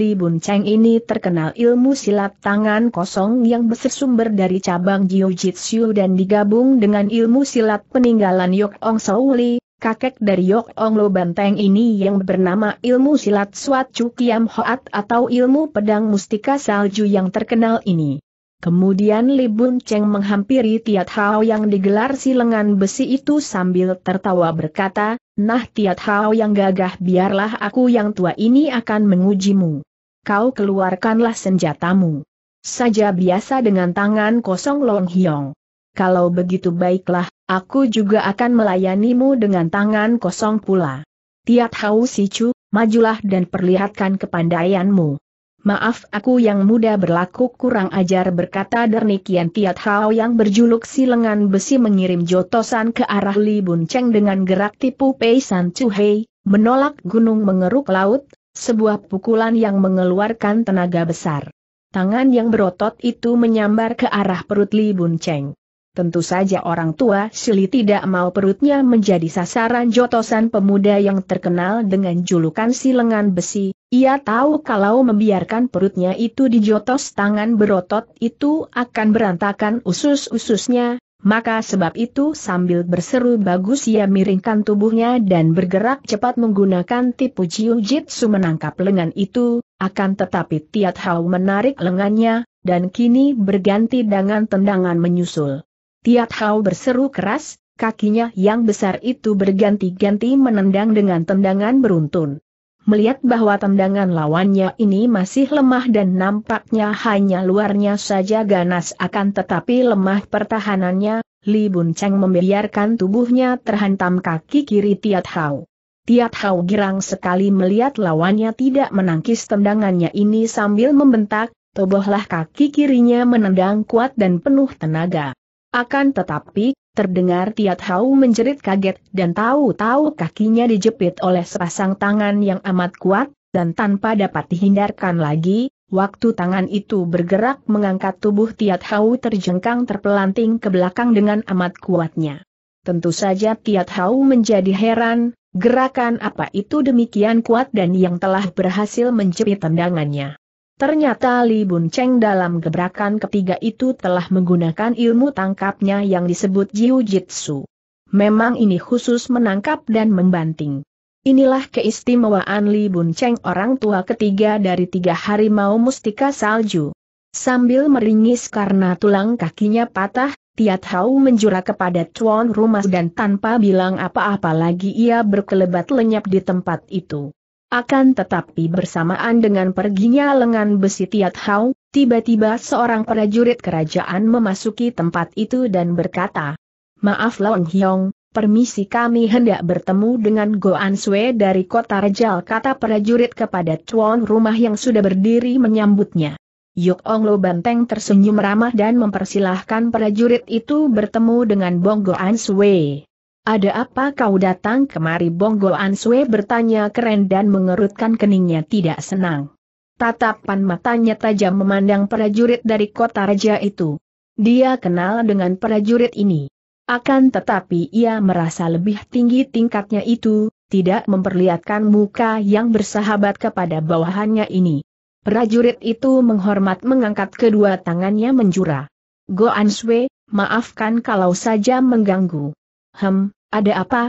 Li Bun Cheng ini terkenal ilmu silat tangan kosong yang bersumber dari cabang Jiu-Jitsu dan digabung dengan ilmu silat peninggalan Yok Ong Souli, kakek dari Yok Ong Lo Banteng ini yang bernama ilmu silat Suat Chu Kiam Hoat atau ilmu pedang mustika salju yang terkenal ini. Kemudian Li Bun Cheng menghampiri Tiat Hao yang digelar si lengan besi itu sambil tertawa berkata, Nah Tiat Hao yang gagah biarlah aku yang tua ini akan mengujimu. Kau keluarkanlah senjatamu. Saja biasa dengan tangan kosong Long Hiong. Kalau begitu baiklah, aku juga akan melayanimu dengan tangan kosong pula. Tiat Hao Sicu, majulah dan perlihatkan kepandaianmu. Maaf aku yang muda berlaku kurang ajar berkata Dernikian tiat Hao yang berjuluk si lengan besi mengirim jotosan ke arah Li Bun Cheng dengan gerak tipu Pei San Chu Hei, menolak gunung mengeruk laut, sebuah pukulan yang mengeluarkan tenaga besar. Tangan yang berotot itu menyambar ke arah perut Li Bun Cheng. Tentu saja orang tua Sili tidak mau perutnya menjadi sasaran jotosan pemuda yang terkenal dengan julukan si lengan besi, ia tahu kalau membiarkan perutnya itu dijotos tangan berotot itu akan berantakan usus-ususnya, maka sebab itu sambil berseru bagus ia miringkan tubuhnya dan bergerak cepat menggunakan tipu jiu jitsu menangkap lengan itu, akan tetapi Tiat Hau menarik lengannya, dan kini berganti dengan tendangan menyusul. Tiat Hau berseru keras, kakinya yang besar itu berganti-ganti menendang dengan tendangan beruntun melihat bahwa tendangan lawannya ini masih lemah dan nampaknya hanya luarnya saja ganas akan tetapi lemah pertahanannya, Li Bun Cheng membiarkan tubuhnya terhantam kaki kiri Tiat Hao. Tiat Hao girang sekali melihat lawannya tidak menangkis tendangannya ini sambil membentak, tobohlah kaki kirinya menendang kuat dan penuh tenaga. Akan tetapi, Terdengar Tiat Hau menjerit kaget dan tahu-tahu kakinya dijepit oleh sepasang tangan yang amat kuat, dan tanpa dapat dihindarkan lagi, waktu tangan itu bergerak mengangkat tubuh Tiat Hau terjengkang terpelanting ke belakang dengan amat kuatnya. Tentu saja Tiat Hau menjadi heran, gerakan apa itu demikian kuat dan yang telah berhasil menjepit tendangannya. Ternyata Li Bun Cheng dalam gebrakan ketiga itu telah menggunakan ilmu tangkapnya yang disebut Jiu Jitsu. Memang ini khusus menangkap dan membanting. Inilah keistimewaan Li Bun Cheng orang tua ketiga dari tiga harimau mustika salju. Sambil meringis karena tulang kakinya patah, Tiat Hau menjura kepada tuan rumah dan tanpa bilang apa-apa lagi ia berkelebat lenyap di tempat itu. Akan tetapi bersamaan dengan perginya lengan besi Tiat Hau, tiba-tiba seorang prajurit kerajaan memasuki tempat itu dan berkata, Maaf Long Hyong, permisi kami hendak bertemu dengan Goan Sui dari kota Rejal kata prajurit kepada tuan rumah yang sudah berdiri menyambutnya. Yuk Ong Lo Banteng tersenyum ramah dan mempersilahkan prajurit itu bertemu dengan Bong Goan Sui. Ada apa kau datang kemari Bonggo Ansue bertanya keren dan mengerutkan keningnya tidak senang. Tatapan matanya tajam memandang prajurit dari kota raja itu. Dia kenal dengan prajurit ini. Akan tetapi ia merasa lebih tinggi tingkatnya itu, tidak memperlihatkan muka yang bersahabat kepada bawahannya ini. Prajurit itu menghormat mengangkat kedua tangannya menjura. Go Sui, maafkan kalau saja mengganggu. Hem, ada apa?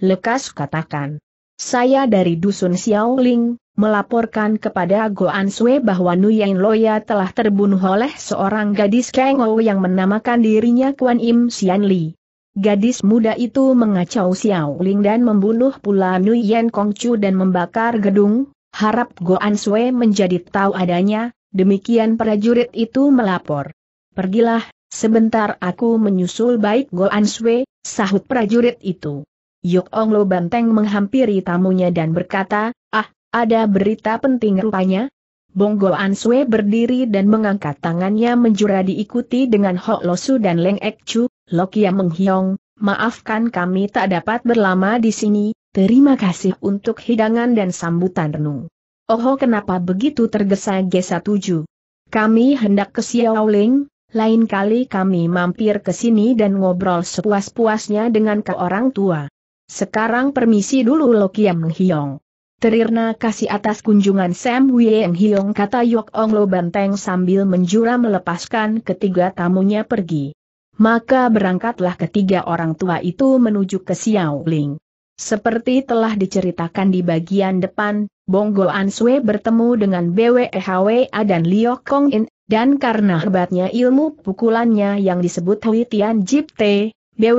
Lekas katakan. Saya dari Dusun Xiaoling, melaporkan kepada Goan Sui bahwa Nuyen Loya telah terbunuh oleh seorang gadis Kengo yang menamakan dirinya Kuan Im Xian Li. Gadis muda itu mengacau Xiaoling dan membunuh pula Nuyen Kongcu dan membakar gedung, harap Goan Sui menjadi tahu adanya, demikian prajurit itu melapor. Pergilah, sebentar aku menyusul baik Goan Sui, sahut prajurit itu. Yuk, Ong Lo Banteng menghampiri tamunya dan berkata, ah, ada berita penting rupanya. Bonggo Ansue berdiri dan mengangkat tangannya menjura diikuti dengan Hok Losu dan Leng Ek Chu, Lokia Menghiong, maafkan kami tak dapat berlama di sini, terima kasih untuk hidangan dan sambutan renung. Oho kenapa begitu tergesa-gesa tujuh? Kami hendak ke Ling lain kali kami mampir ke sini dan ngobrol sepuas-puasnya dengan ke orang tua. Sekarang permisi dulu Lo Kiam Hyong. Terirna kasih atas kunjungan Sam Wieng Hyong kata Yok Ong Lo Banteng sambil menjura melepaskan ketiga tamunya pergi. Maka berangkatlah ketiga orang tua itu menuju ke Xiaoling. Seperti telah diceritakan di bagian depan, Bonggo Answe bertemu dengan BWEHWA dan Liokong In, dan karena hebatnya ilmu pukulannya yang disebut Hui Tian Jip Te, A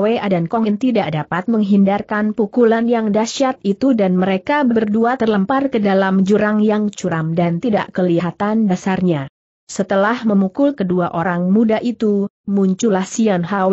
e dan Kong In tidak dapat menghindarkan pukulan yang dahsyat itu dan mereka berdua terlempar ke dalam jurang yang curam dan tidak kelihatan dasarnya. Setelah memukul kedua orang muda itu, muncullah Sian A.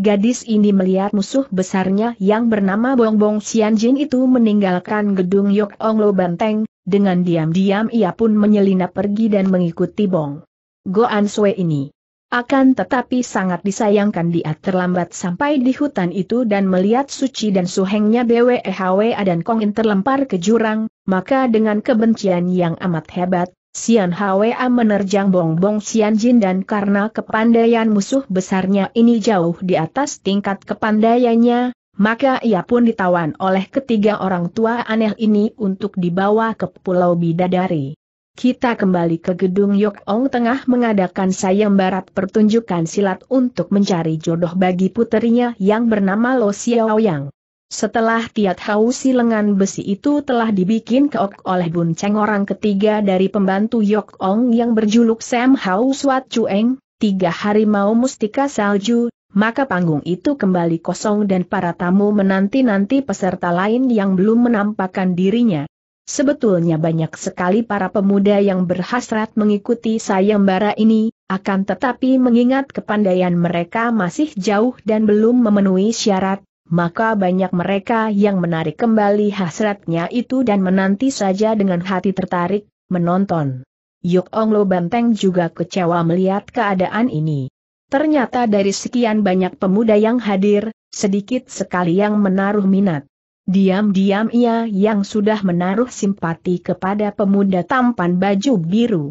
gadis ini melihat musuh besarnya yang bernama Bongbong Sian Jin itu meninggalkan gedung Yok Ong Lo Banteng, dengan diam-diam ia pun menyelinap pergi dan mengikuti Bong. Goan Sue ini. Akan tetapi sangat disayangkan dia terlambat sampai di hutan itu dan melihat Suci dan suhengnya BWEHWA dan Kongin terlempar ke jurang, maka dengan kebencian yang amat hebat, Sian HWA menerjang Bong Bong Sian Jin dan karena kepandaian musuh besarnya ini jauh di atas tingkat kepandaiannya, maka ia pun ditawan oleh ketiga orang tua aneh ini untuk dibawa ke Pulau Bidadari. Kita kembali ke gedung Yok Ong tengah mengadakan sayembara pertunjukan silat untuk mencari jodoh bagi puterinya yang bernama Lo Xiao Yang. Setelah tiat hausi lengan besi itu telah dibikin keok oleh Bun Cheng orang ketiga dari pembantu Yok Ong yang berjuluk Sam Hau Suat Chueng, tiga harimau mustika salju, maka panggung itu kembali kosong dan para tamu menanti-nanti peserta lain yang belum menampakkan dirinya. Sebetulnya banyak sekali para pemuda yang berhasrat mengikuti sayembara ini, akan tetapi mengingat kepandaian mereka masih jauh dan belum memenuhi syarat, maka banyak mereka yang menarik kembali hasratnya itu dan menanti saja dengan hati tertarik, menonton. Yuk Ong Lo Banteng juga kecewa melihat keadaan ini. Ternyata dari sekian banyak pemuda yang hadir, sedikit sekali yang menaruh minat. Diam-diam ia yang sudah menaruh simpati kepada pemuda tampan baju biru.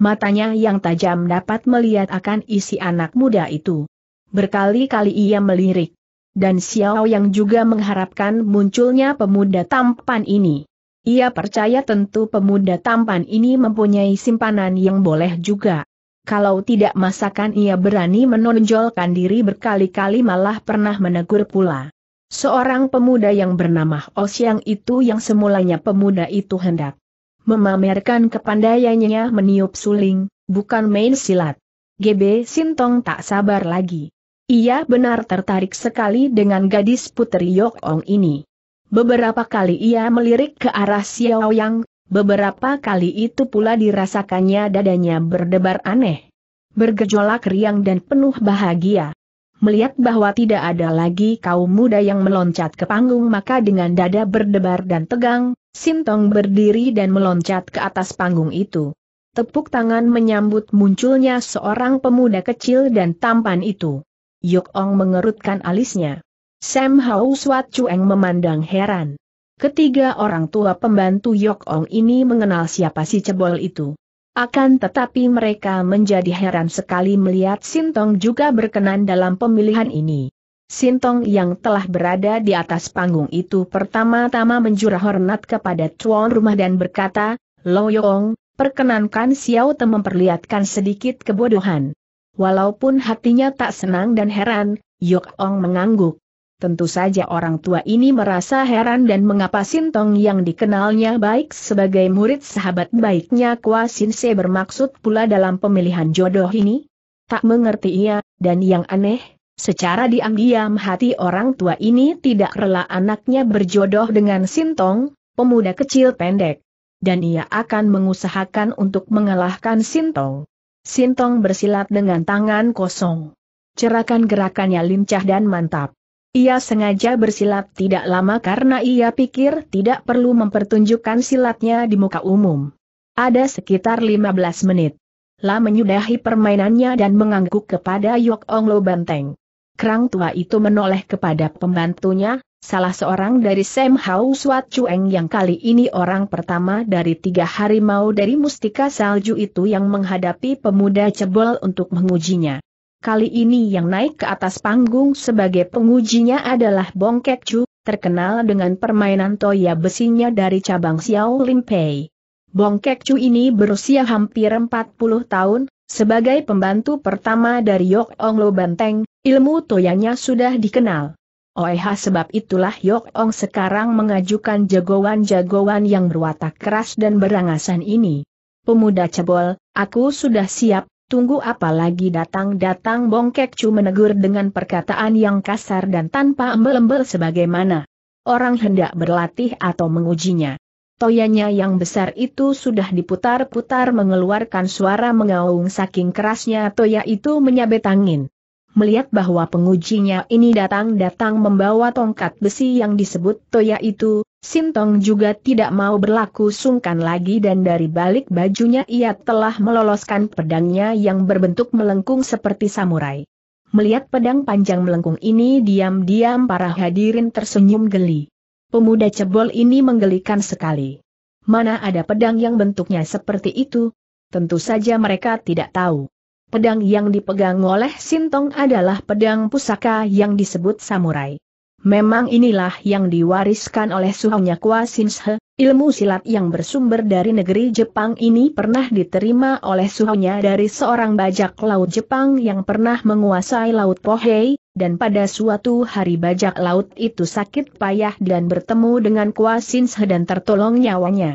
Matanya yang tajam dapat melihat akan isi anak muda itu. Berkali-kali ia melirik. Dan Xiao yang juga mengharapkan munculnya pemuda tampan ini. Ia percaya tentu pemuda tampan ini mempunyai simpanan yang boleh juga kalau tidak masakan ia berani menonjolkan diri berkali-kali malah pernah menegur pula. Seorang pemuda yang bernama Osiang itu yang semulanya pemuda itu hendak memamerkan kepandaiannya meniup suling, bukan main silat. GB Sintong tak sabar lagi. Ia benar tertarik sekali dengan gadis putri Yok Ong ini. Beberapa kali ia melirik ke arah Xiao Yang, Beberapa kali itu pula dirasakannya dadanya berdebar aneh. Bergejolak riang dan penuh bahagia. Melihat bahwa tidak ada lagi kaum muda yang meloncat ke panggung maka dengan dada berdebar dan tegang, Sintong berdiri dan meloncat ke atas panggung itu. Tepuk tangan menyambut munculnya seorang pemuda kecil dan tampan itu. Yuk Ong mengerutkan alisnya. Sam Hau Swat Chueng memandang heran. Ketiga orang tua pembantu Yok Ong ini mengenal siapa si cebol itu. Akan tetapi mereka menjadi heran sekali melihat Sintong juga berkenan dalam pemilihan ini. Sintong yang telah berada di atas panggung itu pertama-tama menjurah hormat kepada tuan rumah dan berkata, Lo Yong, perkenankan Xiao Te memperlihatkan sedikit kebodohan. Walaupun hatinya tak senang dan heran, Yok Ong mengangguk. Tentu saja orang tua ini merasa heran dan mengapa Sintong yang dikenalnya baik sebagai murid sahabat baiknya Kwa Sinse bermaksud pula dalam pemilihan jodoh ini? Tak mengerti ia, dan yang aneh, secara diam-diam hati orang tua ini tidak rela anaknya berjodoh dengan Sintong, pemuda kecil pendek. Dan ia akan mengusahakan untuk mengalahkan Sintong. Sintong bersilat dengan tangan kosong. Cerakan gerakannya lincah dan mantap. Ia sengaja bersilat tidak lama karena ia pikir tidak perlu mempertunjukkan silatnya di muka umum. Ada sekitar 15 menit. La menyudahi permainannya dan mengangguk kepada Yok Ong Lo Banteng. Kerang tua itu menoleh kepada pembantunya, salah seorang dari Sam Hau Suat Chueng yang kali ini orang pertama dari tiga harimau dari mustika salju itu yang menghadapi pemuda cebol untuk mengujinya. Kali ini yang naik ke atas panggung sebagai pengujinya adalah Bong Kek terkenal dengan permainan toya besinya dari cabang Xiao Limpei. Pei. Bong Kek ini berusia hampir 40 tahun, sebagai pembantu pertama dari Yok Ong Lo Banteng, ilmu toyanya sudah dikenal. Oleh sebab itulah Yok Ong sekarang mengajukan jagoan-jagoan yang berwatak keras dan berangasan ini. Pemuda cebol, aku sudah siap, Tunggu apa lagi datang-datang Bongkek Chu menegur dengan perkataan yang kasar dan tanpa embel-embel sebagaimana. Orang hendak berlatih atau mengujinya. Toyanya yang besar itu sudah diputar-putar mengeluarkan suara mengaung saking kerasnya toya itu menyabet angin melihat bahwa pengujinya ini datang-datang membawa tongkat besi yang disebut Toya itu, Sintong juga tidak mau berlaku sungkan lagi dan dari balik bajunya ia telah meloloskan pedangnya yang berbentuk melengkung seperti samurai. Melihat pedang panjang melengkung ini diam-diam para hadirin tersenyum geli. Pemuda cebol ini menggelikan sekali. Mana ada pedang yang bentuknya seperti itu? Tentu saja mereka tidak tahu. Pedang yang dipegang oleh Sintong adalah pedang pusaka yang disebut samurai. Memang inilah yang diwariskan oleh suhunya Kwa Sinshe, ilmu silat yang bersumber dari negeri Jepang ini pernah diterima oleh suhunya dari seorang bajak laut Jepang yang pernah menguasai Laut Pohei, dan pada suatu hari bajak laut itu sakit payah dan bertemu dengan Kwa Sinshe dan tertolong nyawanya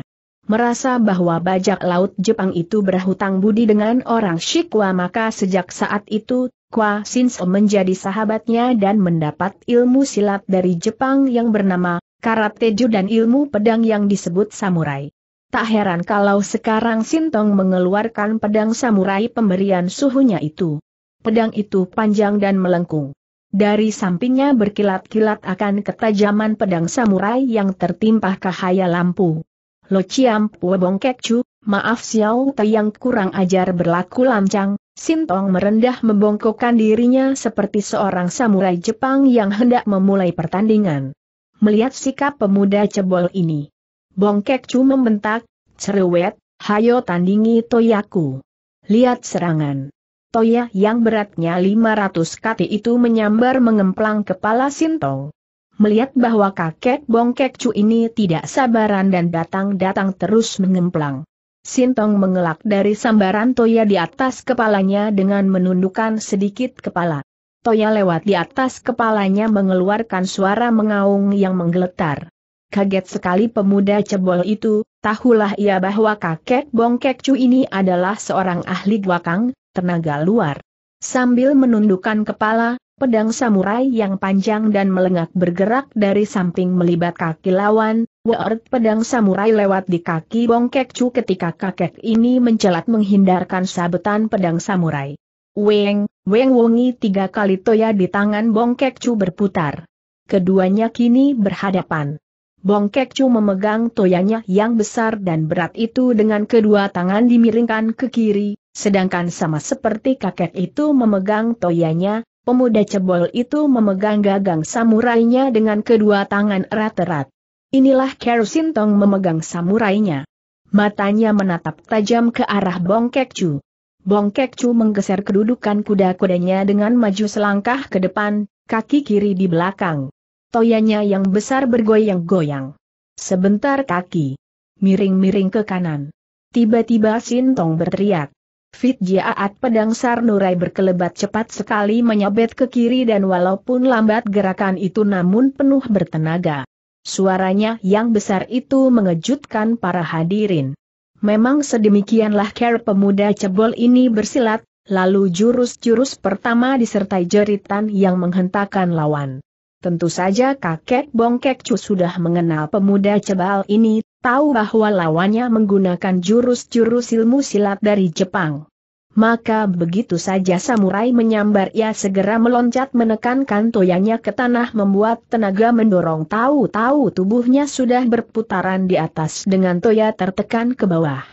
merasa bahwa bajak laut Jepang itu berhutang budi dengan orang Shikwa maka sejak saat itu, Kwa Sinso menjadi sahabatnya dan mendapat ilmu silat dari Jepang yang bernama Karateju dan ilmu pedang yang disebut samurai. Tak heran kalau sekarang Sintong mengeluarkan pedang samurai pemberian suhunya itu. Pedang itu panjang dan melengkung. Dari sampingnya berkilat-kilat akan ketajaman pedang samurai yang tertimpah cahaya lampu. Lo Chiam Pue Bong Kek Chu, maaf Xiao Te yang kurang ajar berlaku lancang, Sintong merendah membongkokkan dirinya seperti seorang samurai Jepang yang hendak memulai pertandingan. Melihat sikap pemuda cebol ini, Bong Kek Chu membentak, cerewet, hayo tandingi Toyaku. Lihat serangan. Toya yang beratnya 500 kati itu menyambar mengemplang kepala Sintong melihat bahwa kakek bongkek cu ini tidak sabaran dan datang-datang terus mengemplang. Sintong mengelak dari sambaran Toya di atas kepalanya dengan menundukkan sedikit kepala. Toya lewat di atas kepalanya mengeluarkan suara mengaung yang menggeletar. Kaget sekali pemuda cebol itu, tahulah ia bahwa kakek bongkek cu ini adalah seorang ahli guakang, tenaga luar. Sambil menundukkan kepala, Pedang samurai yang panjang dan melengak bergerak dari samping melibat kaki lawan, Word pedang samurai lewat di kaki Bongkek cu ketika kakek ini mencelat menghindarkan sabetan pedang samurai. Weng, Weng Wongi tiga kali toya di tangan Bongkek cu berputar. Keduanya kini berhadapan. Bongkek cu memegang toyanya yang besar dan berat itu dengan kedua tangan dimiringkan ke kiri, sedangkan sama seperti kakek itu memegang toyanya, Pemuda cebol itu memegang gagang samurainya dengan kedua tangan erat-erat. Inilah Kerusintong memegang samurainya. Matanya menatap tajam ke arah Bong Kekcu. Bong Kekcu menggeser kedudukan kuda-kudanya dengan maju selangkah ke depan, kaki kiri di belakang. Toyanya yang besar bergoyang-goyang. Sebentar kaki. Miring-miring ke kanan. Tiba-tiba Sintong berteriak. Fit Jiaat pedang Sarnurai berkelebat cepat sekali menyabet ke kiri dan walaupun lambat gerakan itu namun penuh bertenaga. Suaranya yang besar itu mengejutkan para hadirin. Memang sedemikianlah care pemuda cebol ini bersilat, lalu jurus-jurus pertama disertai jeritan yang menghentakkan lawan. Tentu saja kakek bongkek cu sudah mengenal pemuda cebal ini, tahu bahwa lawannya menggunakan jurus-jurus ilmu silat dari Jepang. Maka begitu saja samurai menyambar ia segera meloncat menekan kantoyanya ke tanah membuat tenaga mendorong tahu-tahu tubuhnya sudah berputaran di atas dengan toya tertekan ke bawah.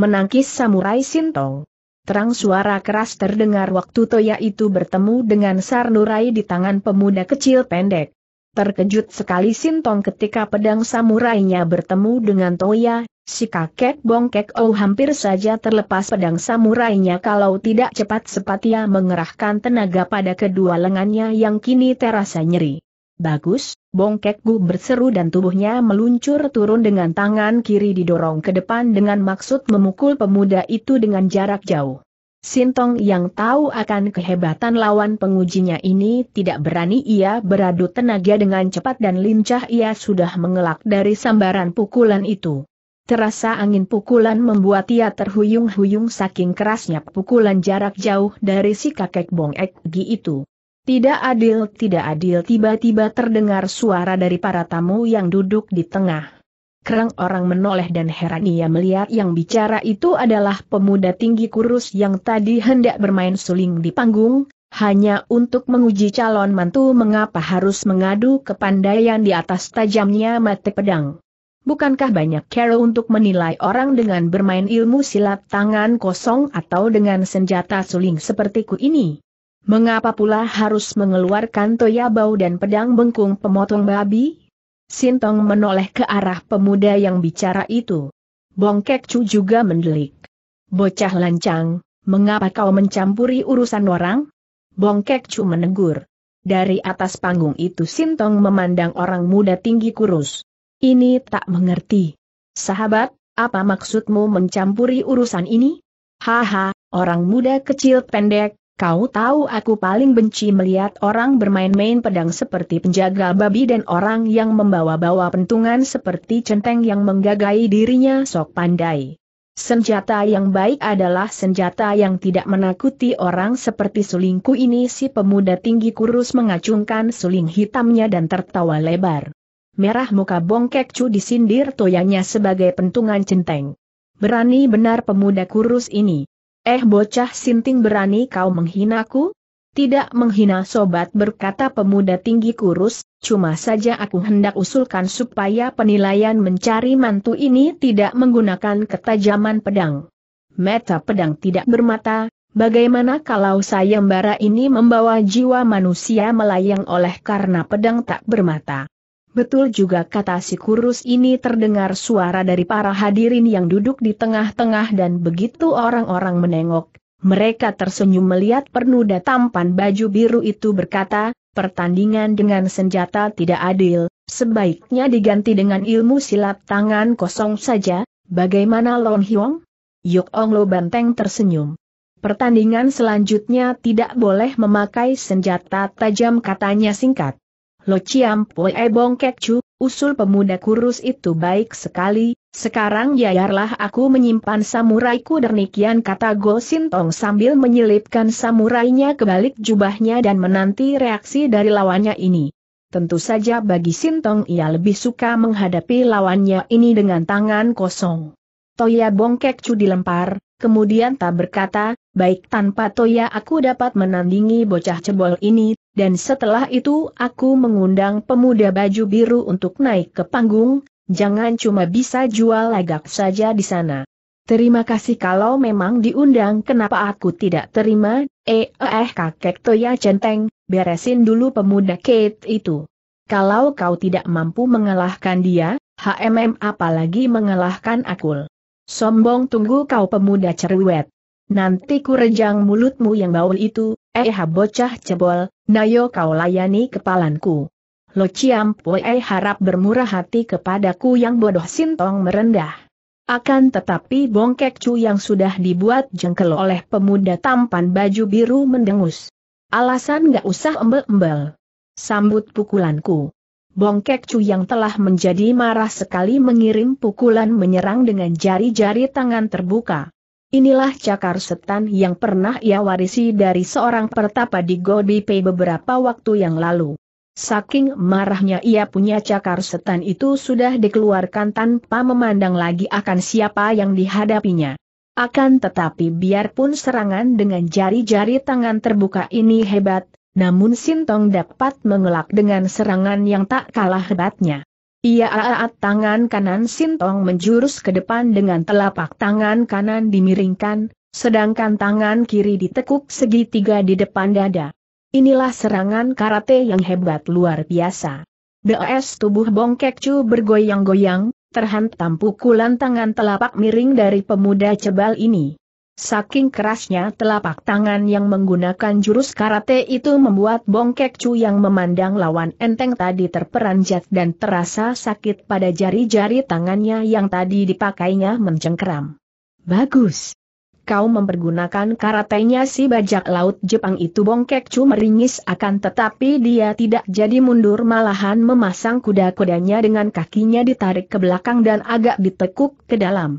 Menangkis samurai sintong. Terang suara keras terdengar waktu toya itu bertemu dengan sarnurai di tangan pemuda kecil pendek. Terkejut sekali Sintong ketika pedang samurainya bertemu dengan Toya, si kakek bongkek Oh hampir saja terlepas pedang samurainya kalau tidak cepat ia mengerahkan tenaga pada kedua lengannya yang kini terasa nyeri. Bagus, bongkek Gu berseru dan tubuhnya meluncur turun dengan tangan kiri didorong ke depan dengan maksud memukul pemuda itu dengan jarak jauh. Sintong yang tahu akan kehebatan lawan pengujinya ini tidak berani ia beradu tenaga dengan cepat dan lincah ia sudah mengelak dari sambaran pukulan itu. Terasa angin pukulan membuat ia terhuyung-huyung saking kerasnya pukulan jarak jauh dari si kakek Ek Gi itu. Tidak adil, tidak adil tiba-tiba terdengar suara dari para tamu yang duduk di tengah. Kerang orang menoleh dan heran ia melihat yang bicara itu adalah pemuda tinggi kurus yang tadi hendak bermain suling di panggung, hanya untuk menguji calon mantu mengapa harus mengadu kepandaian di atas tajamnya mata pedang. Bukankah banyak cara untuk menilai orang dengan bermain ilmu silat tangan kosong atau dengan senjata suling seperti ku ini? Mengapa pula harus mengeluarkan toya bau dan pedang bengkung pemotong babi? Sintong menoleh ke arah pemuda yang bicara itu. Bongkek Chu juga mendelik. Bocah lancang, mengapa kau mencampuri urusan orang? Bongkek Chu menegur. Dari atas panggung itu Sintong memandang orang muda tinggi kurus. Ini tak mengerti. Sahabat, apa maksudmu mencampuri urusan ini? Haha, orang muda kecil pendek, Kau tahu aku paling benci melihat orang bermain-main pedang seperti penjaga babi dan orang yang membawa-bawa pentungan seperti centeng yang menggagai dirinya sok pandai. Senjata yang baik adalah senjata yang tidak menakuti orang seperti sulingku ini si pemuda tinggi kurus mengacungkan suling hitamnya dan tertawa lebar. Merah muka bongkek cu disindir toyanya sebagai pentungan centeng. Berani benar pemuda kurus ini. Eh bocah sinting berani kau menghinaku? Tidak menghina sobat berkata pemuda tinggi kurus, cuma saja aku hendak usulkan supaya penilaian mencari mantu ini tidak menggunakan ketajaman pedang. Meta pedang tidak bermata, bagaimana kalau sayembara ini membawa jiwa manusia melayang oleh karena pedang tak bermata? Betul juga kata si kurus ini terdengar suara dari para hadirin yang duduk di tengah-tengah dan begitu orang-orang menengok, mereka tersenyum melihat pernuda tampan baju biru itu berkata, pertandingan dengan senjata tidak adil, sebaiknya diganti dengan ilmu silat tangan kosong saja, bagaimana Long Hyong? Yuk Ong Lo Banteng tersenyum. Pertandingan selanjutnya tidak boleh memakai senjata tajam katanya singkat. Lo Chiam Pue Bong Chu, usul pemuda kurus itu baik sekali, sekarang yayarlah aku menyimpan samurai ku dernikian kata Go Tong sambil menyelipkan samurainya ke balik jubahnya dan menanti reaksi dari lawannya ini. Tentu saja bagi Sintong ia lebih suka menghadapi lawannya ini dengan tangan kosong. Toya bongkek Chu dilempar, kemudian tak berkata, baik tanpa Toya aku dapat menandingi bocah cebol ini, dan setelah itu aku mengundang pemuda baju biru untuk naik ke panggung, jangan cuma bisa jual lagak saja di sana. Terima kasih kalau memang diundang kenapa aku tidak terima, eh eh kakek Toya centeng, beresin dulu pemuda Kate itu. Kalau kau tidak mampu mengalahkan dia, HMM apalagi mengalahkan akul. Sombong tunggu kau pemuda cerwet. Nanti kurejang mulutmu yang baul itu, Eha eh, bocah cebol, nayo kau layani kepalanku. Lo Ciam poe eh, harap bermurah hati kepadaku yang bodoh sintong merendah. Akan tetapi bongkek cu yang sudah dibuat jengkel oleh pemuda tampan baju biru mendengus. Alasan gak usah embel-embel. Sambut pukulanku. Bongkek Cu yang telah menjadi marah sekali mengirim pukulan menyerang dengan jari-jari tangan terbuka. Inilah cakar setan yang pernah ia warisi dari seorang pertapa di Gobi Pe beberapa waktu yang lalu. Saking marahnya ia punya cakar setan itu sudah dikeluarkan tanpa memandang lagi akan siapa yang dihadapinya. Akan tetapi biarpun serangan dengan jari-jari tangan terbuka ini hebat, namun Sintong dapat mengelak dengan serangan yang tak kalah hebatnya. Ia aat tangan kanan Sintong menjurus ke depan dengan telapak tangan kanan dimiringkan, sedangkan tangan kiri ditekuk segitiga di depan dada. Inilah serangan karate yang hebat luar biasa. DS tubuh Bongkek Chu bergoyang-goyang, terhantam pukulan tangan telapak miring dari pemuda cebal ini. Saking kerasnya telapak tangan yang menggunakan jurus karate itu membuat bongkek cu yang memandang lawan enteng tadi terperanjat dan terasa sakit pada jari-jari tangannya yang tadi dipakainya mencengkeram. Bagus. Kau mempergunakan karatenya si bajak laut Jepang itu bongkek cu meringis akan tetapi dia tidak jadi mundur malahan memasang kuda-kudanya dengan kakinya ditarik ke belakang dan agak ditekuk ke dalam.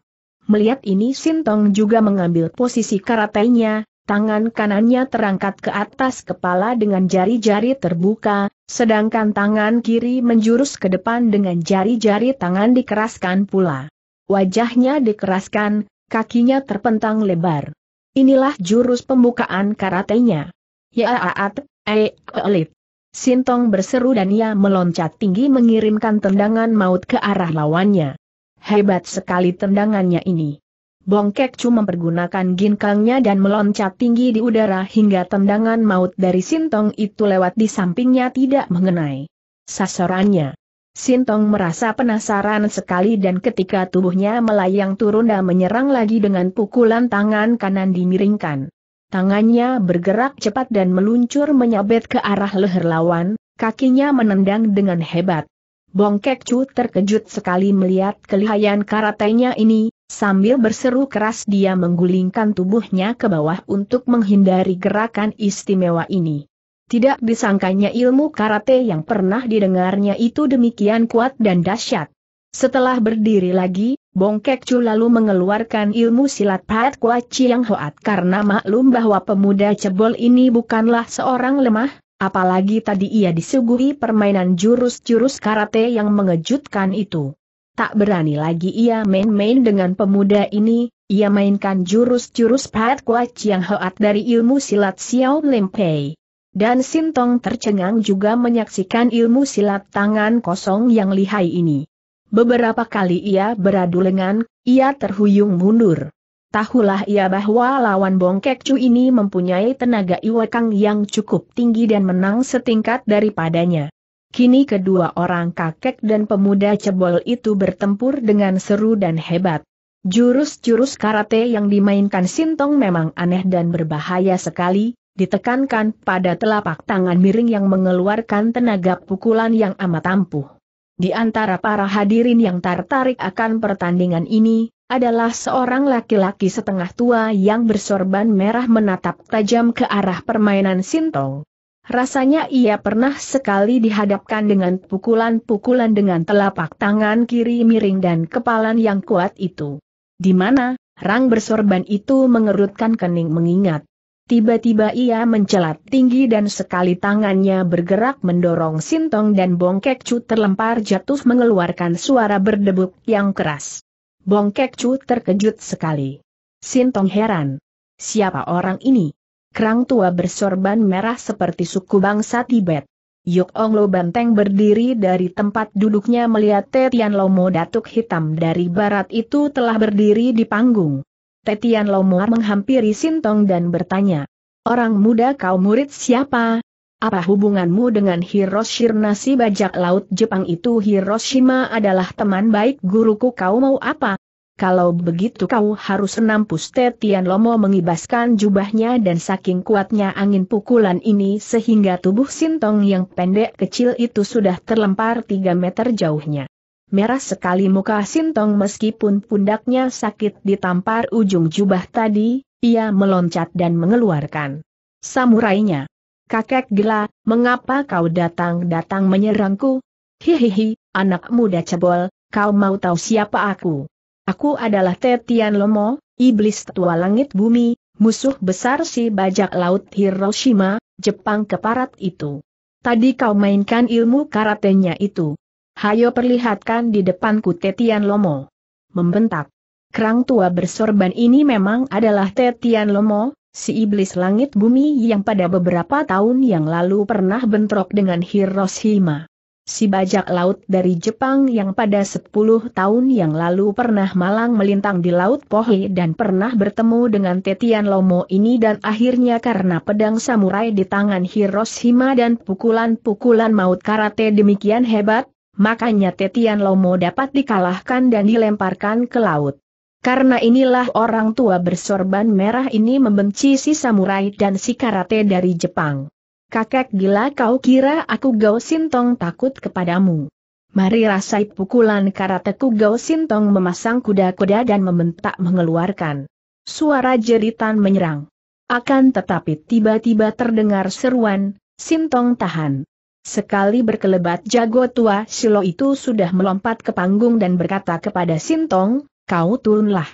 Melihat ini Sintong juga mengambil posisi karatainya, tangan kanannya terangkat ke atas kepala dengan jari-jari terbuka, sedangkan tangan kiri menjurus ke depan dengan jari-jari tangan dikeraskan pula. Wajahnya dikeraskan, kakinya terpentang lebar. Inilah jurus pembukaan karatenya. Yaaat, e elit. Sintong berseru dan ia meloncat tinggi mengirimkan tendangan maut ke arah lawannya. Hebat sekali tendangannya ini. Bongkek cuma mempergunakan ginkangnya dan meloncat tinggi di udara hingga tendangan maut dari Sintong itu lewat di sampingnya tidak mengenai sasarannya. Sintong merasa penasaran sekali dan ketika tubuhnya melayang turun dan menyerang lagi dengan pukulan tangan kanan dimiringkan. Tangannya bergerak cepat dan meluncur menyabet ke arah leher lawan, kakinya menendang dengan hebat. Bongkek Chu terkejut sekali melihat kelihayan karatenya ini, sambil berseru keras dia menggulingkan tubuhnya ke bawah untuk menghindari gerakan istimewa ini. Tidak disangkanya ilmu karate yang pernah didengarnya itu demikian kuat dan dahsyat. Setelah berdiri lagi, Bongkek Chu lalu mengeluarkan ilmu silat Pat kuaci yang Hoat karena maklum bahwa pemuda cebol ini bukanlah seorang lemah, Apalagi tadi ia disuguhi permainan jurus-jurus karate yang mengejutkan itu. Tak berani lagi ia main-main dengan pemuda ini, ia mainkan jurus-jurus Pat Kuat yang hoat dari ilmu silat Xiao Lim Pei. Dan Sintong tercengang juga menyaksikan ilmu silat tangan kosong yang lihai ini. Beberapa kali ia beradu lengan, ia terhuyung mundur. Tahulah ia bahwa lawan Bongkek Cu ini mempunyai tenaga Iwekang yang cukup tinggi dan menang setingkat daripadanya. Kini kedua orang kakek dan pemuda cebol itu bertempur dengan seru dan hebat. Jurus-jurus karate yang dimainkan Sintong memang aneh dan berbahaya sekali, ditekankan pada telapak tangan miring yang mengeluarkan tenaga pukulan yang amat ampuh. Di antara para hadirin yang tertarik akan pertandingan ini, adalah seorang laki-laki setengah tua yang bersorban merah menatap tajam ke arah permainan sintong. Rasanya ia pernah sekali dihadapkan dengan pukulan-pukulan dengan telapak tangan kiri miring dan kepalan yang kuat itu. Di mana, rang bersorban itu mengerutkan kening mengingat. Tiba-tiba ia mencelat tinggi dan sekali tangannya bergerak mendorong sintong dan bongkek cu terlempar jatuh mengeluarkan suara berdebuk yang keras. Bong Kek Chu terkejut sekali. Sintong heran. Siapa orang ini? Kerang tua bersorban merah seperti suku bangsa Tibet. Yuk Ong Lo Banteng berdiri dari tempat duduknya melihat Tetian Lomo Datuk Hitam dari barat itu telah berdiri di panggung. Tetian Lomo menghampiri Sintong dan bertanya, Orang muda kau murid siapa? Apa hubunganmu dengan Hiroshima si bajak laut Jepang itu Hiroshima adalah teman baik guruku kau mau apa? Kalau begitu kau harus menampus Tetian Lomo mengibaskan jubahnya dan saking kuatnya angin pukulan ini sehingga tubuh Sintong yang pendek kecil itu sudah terlempar 3 meter jauhnya. Merah sekali muka Sintong meskipun pundaknya sakit ditampar ujung jubah tadi, ia meloncat dan mengeluarkan samurainya kakek gila, mengapa kau datang-datang menyerangku? Hihihi, anak muda cebol, kau mau tahu siapa aku? Aku adalah Tetian Lomo, iblis tua langit bumi, musuh besar si bajak laut Hiroshima, Jepang keparat itu. Tadi kau mainkan ilmu karatenya itu. Hayo perlihatkan di depanku Tetian Lomo. Membentak. Kerang tua bersorban ini memang adalah Tetian Lomo, Si iblis langit bumi yang pada beberapa tahun yang lalu pernah bentrok dengan Hiroshima. Si bajak laut dari Jepang yang pada 10 tahun yang lalu pernah malang melintang di Laut Pohe dan pernah bertemu dengan Tetian Lomo ini dan akhirnya karena pedang samurai di tangan Hiroshima dan pukulan-pukulan maut karate demikian hebat, makanya Tetian Lomo dapat dikalahkan dan dilemparkan ke laut. Karena inilah orang tua bersorban merah ini membenci si samurai dan si karate dari Jepang. Kakek gila kau kira aku Gao Sintong takut kepadamu. Mari rasai pukulan karateku Gao Sintong memasang kuda-kuda dan membentak mengeluarkan. Suara jeritan menyerang. Akan tetapi tiba-tiba terdengar seruan, Sintong tahan. Sekali berkelebat jago tua Silo itu sudah melompat ke panggung dan berkata kepada Sintong, Kau turunlah.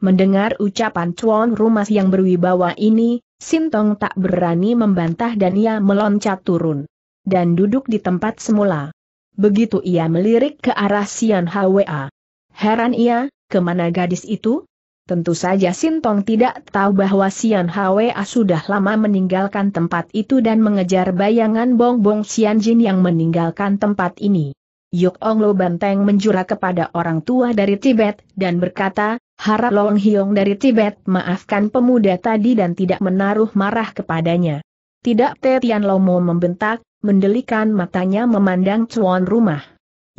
Mendengar ucapan Cuan Rumah yang berwibawa ini, Sintong tak berani membantah dan ia meloncat turun. Dan duduk di tempat semula. Begitu ia melirik ke arah Sian Hwa. Heran ia, kemana gadis itu? Tentu saja Sintong tidak tahu bahwa Sian Hwa sudah lama meninggalkan tempat itu dan mengejar bayangan Bong Bong Sian Jin yang meninggalkan tempat ini. Yuk Ong Lo Banteng menjura kepada orang tua dari Tibet, dan berkata, harap Long Hiong dari Tibet maafkan pemuda tadi dan tidak menaruh marah kepadanya. Tidak Te Tian membentak, mendelikan matanya memandang cuan rumah.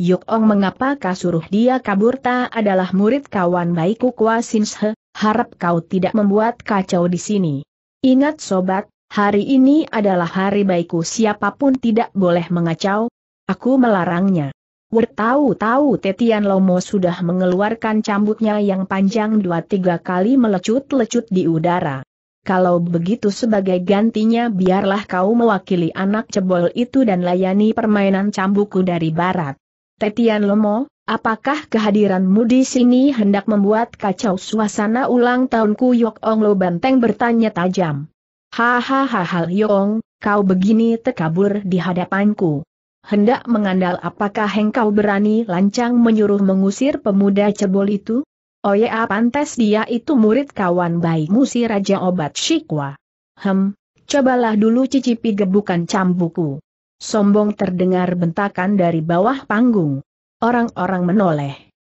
Yuk Ong mengapa kasuruh dia kabur ta adalah murid kawan baikku Kwa Sinshe, harap kau tidak membuat kacau di sini. Ingat sobat, hari ini adalah hari baikku siapapun tidak boleh mengacau, aku melarangnya. Wer tahu-tahu Tetian Lomo sudah mengeluarkan cambuknya yang panjang dua tiga kali melecut-lecut di udara. Kalau begitu sebagai gantinya biarlah kau mewakili anak cebol itu dan layani permainan cambukku dari barat. Tetian Lomo, apakah kehadiranmu di sini hendak membuat kacau suasana ulang tahunku Yok Ong Lo Banteng bertanya tajam. Hahaha Yok Ong, kau begini tekabur di hadapanku hendak mengandal apakah hengkau berani lancang menyuruh mengusir pemuda cebol itu? Oh ya pantas dia itu murid kawan baikmu si Raja Obat Shikwa. Hem, cobalah dulu cicipi gebukan cambuku. Sombong terdengar bentakan dari bawah panggung. Orang-orang menoleh.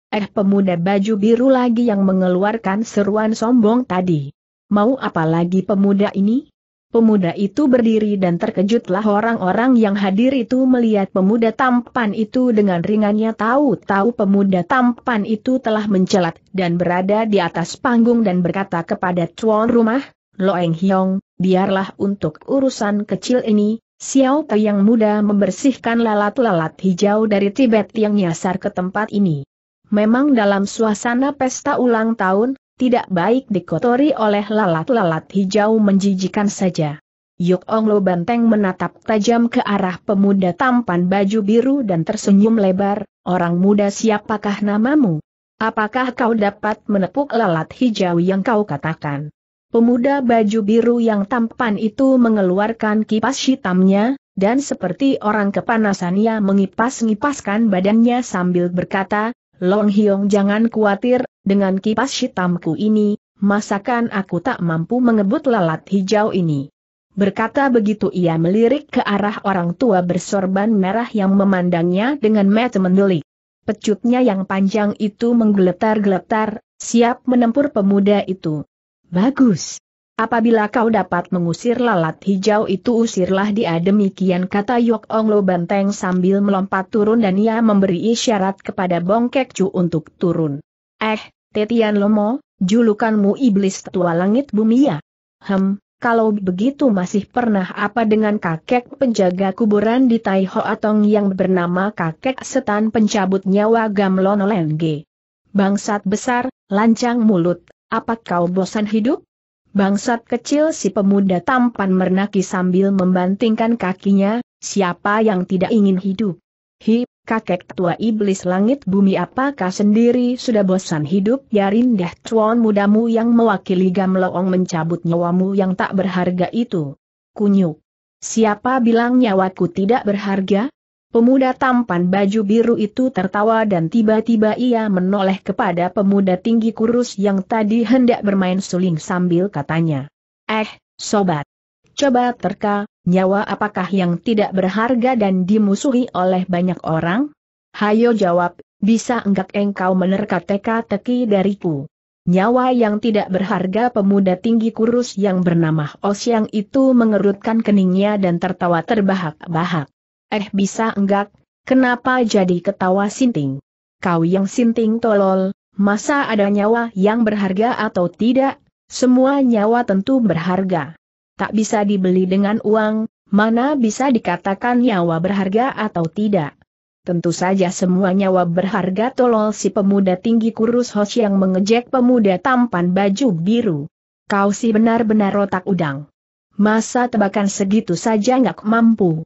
Eh pemuda baju biru lagi yang mengeluarkan seruan sombong tadi. Mau apa lagi pemuda ini? Pemuda itu berdiri dan terkejutlah orang-orang yang hadir itu melihat pemuda tampan itu dengan ringannya tahu-tahu pemuda tampan itu telah mencelat dan berada di atas panggung dan berkata kepada tuan rumah, Loeng Hiong, biarlah untuk urusan kecil ini, Xiao Te yang muda membersihkan lalat-lalat hijau dari Tibet yang nyasar ke tempat ini. Memang dalam suasana pesta ulang tahun, tidak baik dikotori oleh lalat-lalat hijau menjijikan saja. Yuk Onglo Banteng menatap tajam ke arah pemuda tampan baju biru dan tersenyum lebar, orang muda siapakah namamu? Apakah kau dapat menepuk lalat hijau yang kau katakan? Pemuda baju biru yang tampan itu mengeluarkan kipas hitamnya, dan seperti orang kepanasan ia mengipas-ngipaskan badannya sambil berkata, Long Hyong jangan khawatir, dengan kipas hitamku ini, masakan aku tak mampu mengebut lalat hijau ini. Berkata begitu ia melirik ke arah orang tua bersorban merah yang memandangnya dengan mata mendelik. Pecutnya yang panjang itu menggeletar-geletar, siap menempur pemuda itu. Bagus. Apabila kau dapat mengusir lalat hijau itu usirlah dia demikian kata Yok Ong Lo Banteng sambil melompat turun dan ia memberi isyarat kepada Kek Chu untuk turun. Eh, Tetian Lomo, julukanmu iblis tua langit bumi ya? Hem, kalau begitu masih pernah apa dengan kakek penjaga kuburan di Tai Ho Atong yang bernama kakek setan pencabut nyawa Gamlon Lenge. Bangsat besar, lancang mulut, apa kau bosan hidup? Bangsat kecil si pemuda tampan mernaki sambil membantingkan kakinya, siapa yang tidak ingin hidup? Hi, kakek tua iblis langit bumi apakah sendiri sudah bosan hidup? Ya rindah cuan mudamu yang mewakili gamloong mencabut nyawamu yang tak berharga itu. Kunyuk. Siapa bilang nyawaku tidak berharga? Pemuda tampan baju biru itu tertawa dan tiba-tiba ia menoleh kepada pemuda tinggi kurus yang tadi hendak bermain suling sambil katanya. Eh, sobat. Coba terka, nyawa apakah yang tidak berharga dan dimusuhi oleh banyak orang? Hayo jawab, bisa enggak engkau menerka teka-teki dariku? Nyawa yang tidak berharga pemuda tinggi kurus yang bernama Osyang itu mengerutkan keningnya dan tertawa terbahak-bahak. Eh bisa enggak, kenapa jadi ketawa sinting? Kau yang sinting tolol, masa ada nyawa yang berharga atau tidak? Semua nyawa tentu berharga. Tak bisa dibeli dengan uang, mana bisa dikatakan nyawa berharga atau tidak. Tentu saja semua nyawa berharga tolol si pemuda tinggi kurus Hos yang mengejek pemuda tampan baju biru. Kau sih benar-benar otak udang. Masa tebakan segitu saja nggak mampu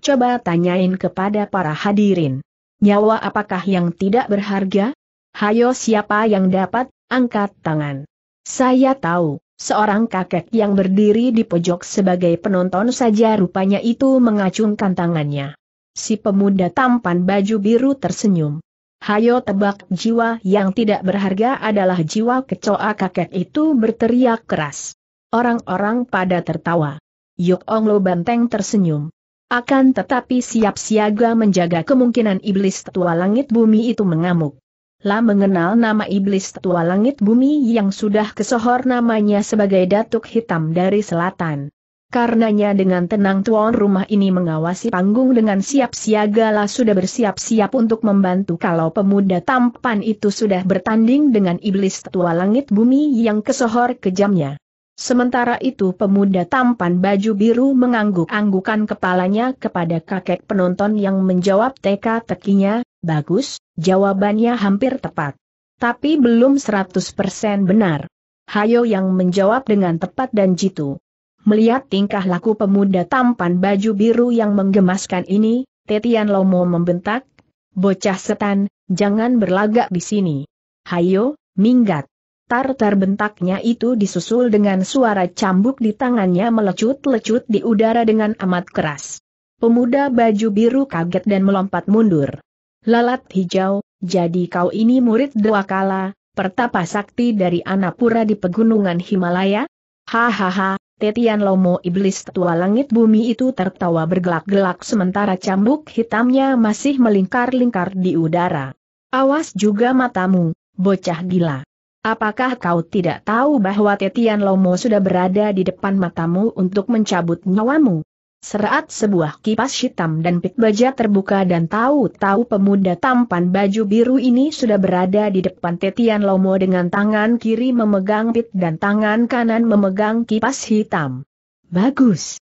coba tanyain kepada para hadirin. Nyawa apakah yang tidak berharga? Hayo siapa yang dapat, angkat tangan. Saya tahu, seorang kakek yang berdiri di pojok sebagai penonton saja rupanya itu mengacungkan tangannya. Si pemuda tampan baju biru tersenyum. Hayo tebak jiwa yang tidak berharga adalah jiwa kecoa kakek itu berteriak keras. Orang-orang pada tertawa. Yuk onglo Banteng tersenyum. Akan tetapi siap siaga menjaga kemungkinan iblis tua langit bumi itu mengamuk. Lah mengenal nama iblis tua langit bumi yang sudah kesohor namanya sebagai Datuk Hitam dari Selatan. Karenanya dengan tenang tuan rumah ini mengawasi panggung dengan siap siaga lah sudah bersiap-siap untuk membantu kalau pemuda tampan itu sudah bertanding dengan iblis tua langit bumi yang kesohor kejamnya. Sementara itu pemuda tampan baju biru mengangguk-anggukan kepalanya kepada kakek penonton yang menjawab teka-tekinya, bagus, jawabannya hampir tepat. Tapi belum 100% benar. Hayo yang menjawab dengan tepat dan jitu. Melihat tingkah laku pemuda tampan baju biru yang menggemaskan ini, Tetian Lomo membentak, bocah setan, jangan berlagak di sini. Hayo, minggat. Tartar bentaknya itu disusul dengan suara cambuk di tangannya melecut-lecut di udara dengan amat keras. Pemuda baju biru kaget dan melompat mundur. Lalat hijau, jadi kau ini murid kala, pertapa sakti dari Anapura di pegunungan Himalaya? Hahaha, Tetian Lomo iblis tua langit bumi itu tertawa bergelak-gelak sementara cambuk hitamnya masih melingkar-lingkar di udara. Awas juga matamu, bocah gila. Apakah kau tidak tahu bahwa Tetian Lomo sudah berada di depan matamu untuk mencabut nyawamu? Serat sebuah kipas hitam dan pit baja terbuka dan tahu-tahu pemuda tampan baju biru ini sudah berada di depan Tetian Lomo dengan tangan kiri memegang pit dan tangan kanan memegang kipas hitam. Bagus.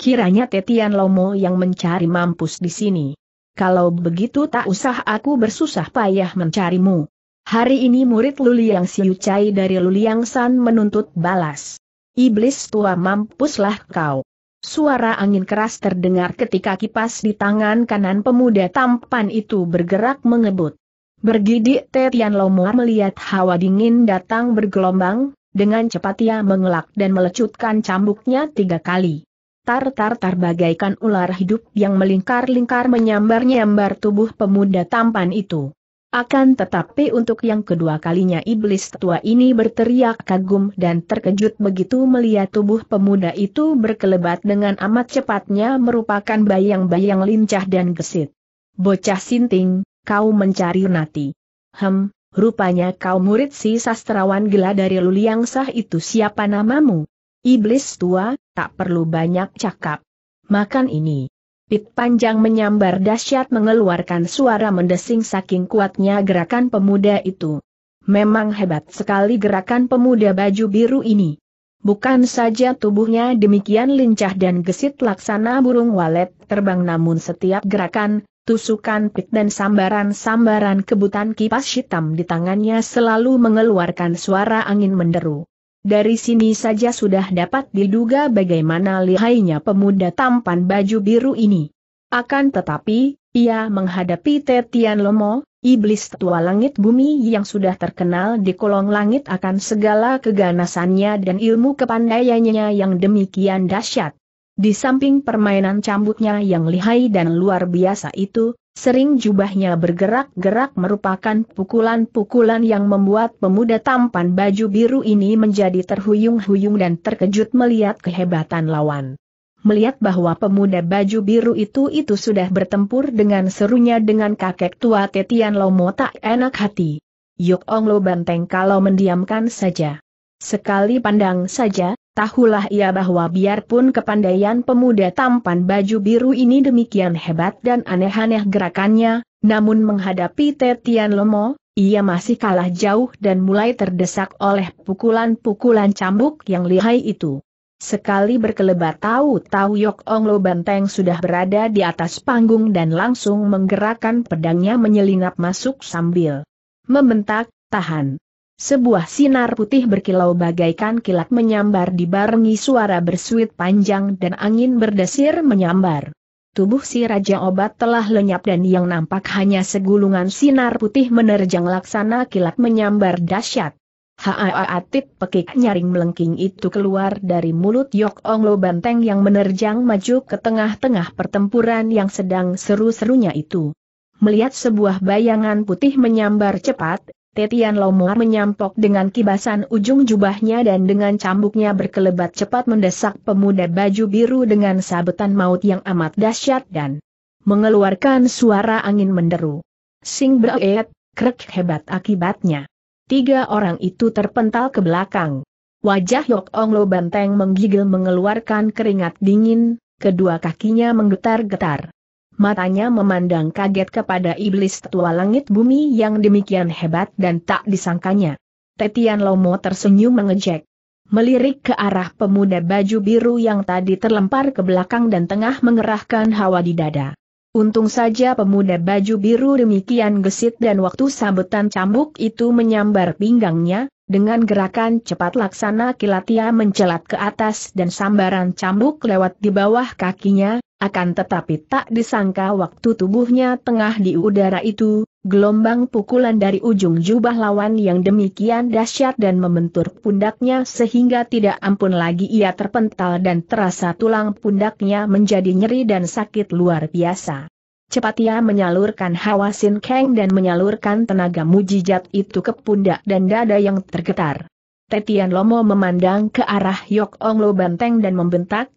Kiranya Tetian Lomo yang mencari mampus di sini. Kalau begitu tak usah aku bersusah payah mencarimu. Hari ini murid Luliang Siucai dari Luliang San menuntut balas. Iblis tua mampuslah kau. Suara angin keras terdengar ketika kipas di tangan kanan pemuda tampan itu bergerak mengebut. Bergidik Tetian Lomua melihat hawa dingin datang bergelombang, dengan cepat ia mengelak dan melecutkan cambuknya tiga kali. Tar-tar-tar bagaikan ular hidup yang melingkar-lingkar menyambar-nyambar tubuh pemuda tampan itu. Akan tetapi untuk yang kedua kalinya iblis tua ini berteriak kagum dan terkejut begitu melihat tubuh pemuda itu berkelebat dengan amat cepatnya merupakan bayang-bayang lincah dan gesit. Bocah sinting, kau mencari nati. Hem, rupanya kau murid si sastrawan gila dari Luliang itu siapa namamu? Iblis tua, tak perlu banyak cakap. Makan ini. Pit panjang menyambar dahsyat mengeluarkan suara mendesing saking kuatnya gerakan pemuda itu. Memang hebat sekali gerakan pemuda baju biru ini. Bukan saja tubuhnya demikian lincah dan gesit laksana burung walet terbang namun setiap gerakan, tusukan pit dan sambaran-sambaran kebutan kipas hitam di tangannya selalu mengeluarkan suara angin menderu. Dari sini saja sudah dapat diduga bagaimana lihainya pemuda tampan baju biru ini. Akan tetapi, ia menghadapi Tetian Lomo, iblis tua langit bumi yang sudah terkenal di kolong langit akan segala keganasannya dan ilmu kepandaiannya yang demikian dahsyat. Di samping permainan cambuknya yang lihai dan luar biasa itu, sering jubahnya bergerak-gerak merupakan pukulan-pukulan yang membuat pemuda tampan baju biru ini menjadi terhuyung-huyung dan terkejut melihat kehebatan lawan. Melihat bahwa pemuda baju biru itu itu sudah bertempur dengan serunya dengan kakek tua Tetian Lomo tak enak hati. Yuk, Ong Lo banteng kalau mendiamkan saja. Sekali pandang saja, Tahulah ia bahwa biarpun kepandaian pemuda tampan baju biru ini demikian hebat dan aneh-aneh gerakannya, namun menghadapi Tetian Lomo, ia masih kalah jauh dan mulai terdesak oleh pukulan-pukulan cambuk yang lihai itu. Sekali berkelebat tahu-tahu Yok Ong Lo Banteng sudah berada di atas panggung dan langsung menggerakkan pedangnya menyelinap masuk sambil membentak, tahan. Sebuah sinar putih berkilau bagaikan kilat menyambar dibarengi suara bersuit panjang dan angin berdesir menyambar. Tubuh si Raja Obat telah lenyap dan yang nampak hanya segulungan sinar putih menerjang laksana kilat menyambar dahsyat. Haaatit pekik nyaring melengking itu keluar dari mulut Yok Onglo Banteng yang menerjang maju ke tengah-tengah pertempuran yang sedang seru-serunya itu. Melihat sebuah bayangan putih menyambar cepat, Tetian Lomoar menyampok dengan kibasan ujung jubahnya dan dengan cambuknya berkelebat cepat mendesak pemuda baju biru dengan sabetan maut yang amat dahsyat dan mengeluarkan suara angin menderu. Sing beret, krek hebat akibatnya. Tiga orang itu terpental ke belakang. Wajah Yok Ong Lo Banteng menggigil mengeluarkan keringat dingin, kedua kakinya menggetar-getar. Matanya memandang kaget kepada iblis tua langit bumi yang demikian hebat dan tak disangkanya. Tetian Lomo tersenyum mengejek. Melirik ke arah pemuda baju biru yang tadi terlempar ke belakang dan tengah mengerahkan hawa di dada. Untung saja pemuda baju biru demikian gesit dan waktu sabetan cambuk itu menyambar pinggangnya, dengan gerakan cepat laksana kilatia mencelat ke atas dan sambaran cambuk lewat di bawah kakinya, akan tetapi tak disangka waktu tubuhnya tengah di udara itu, gelombang pukulan dari ujung jubah lawan yang demikian dahsyat dan membentur pundaknya sehingga tidak ampun lagi ia terpental dan terasa tulang pundaknya menjadi nyeri dan sakit luar biasa. Cepat ia menyalurkan hawa sin keng dan menyalurkan tenaga mujijat itu ke pundak dan dada yang tergetar. Tetian Lomo memandang ke arah Yok Ong Lo Banteng dan membentak,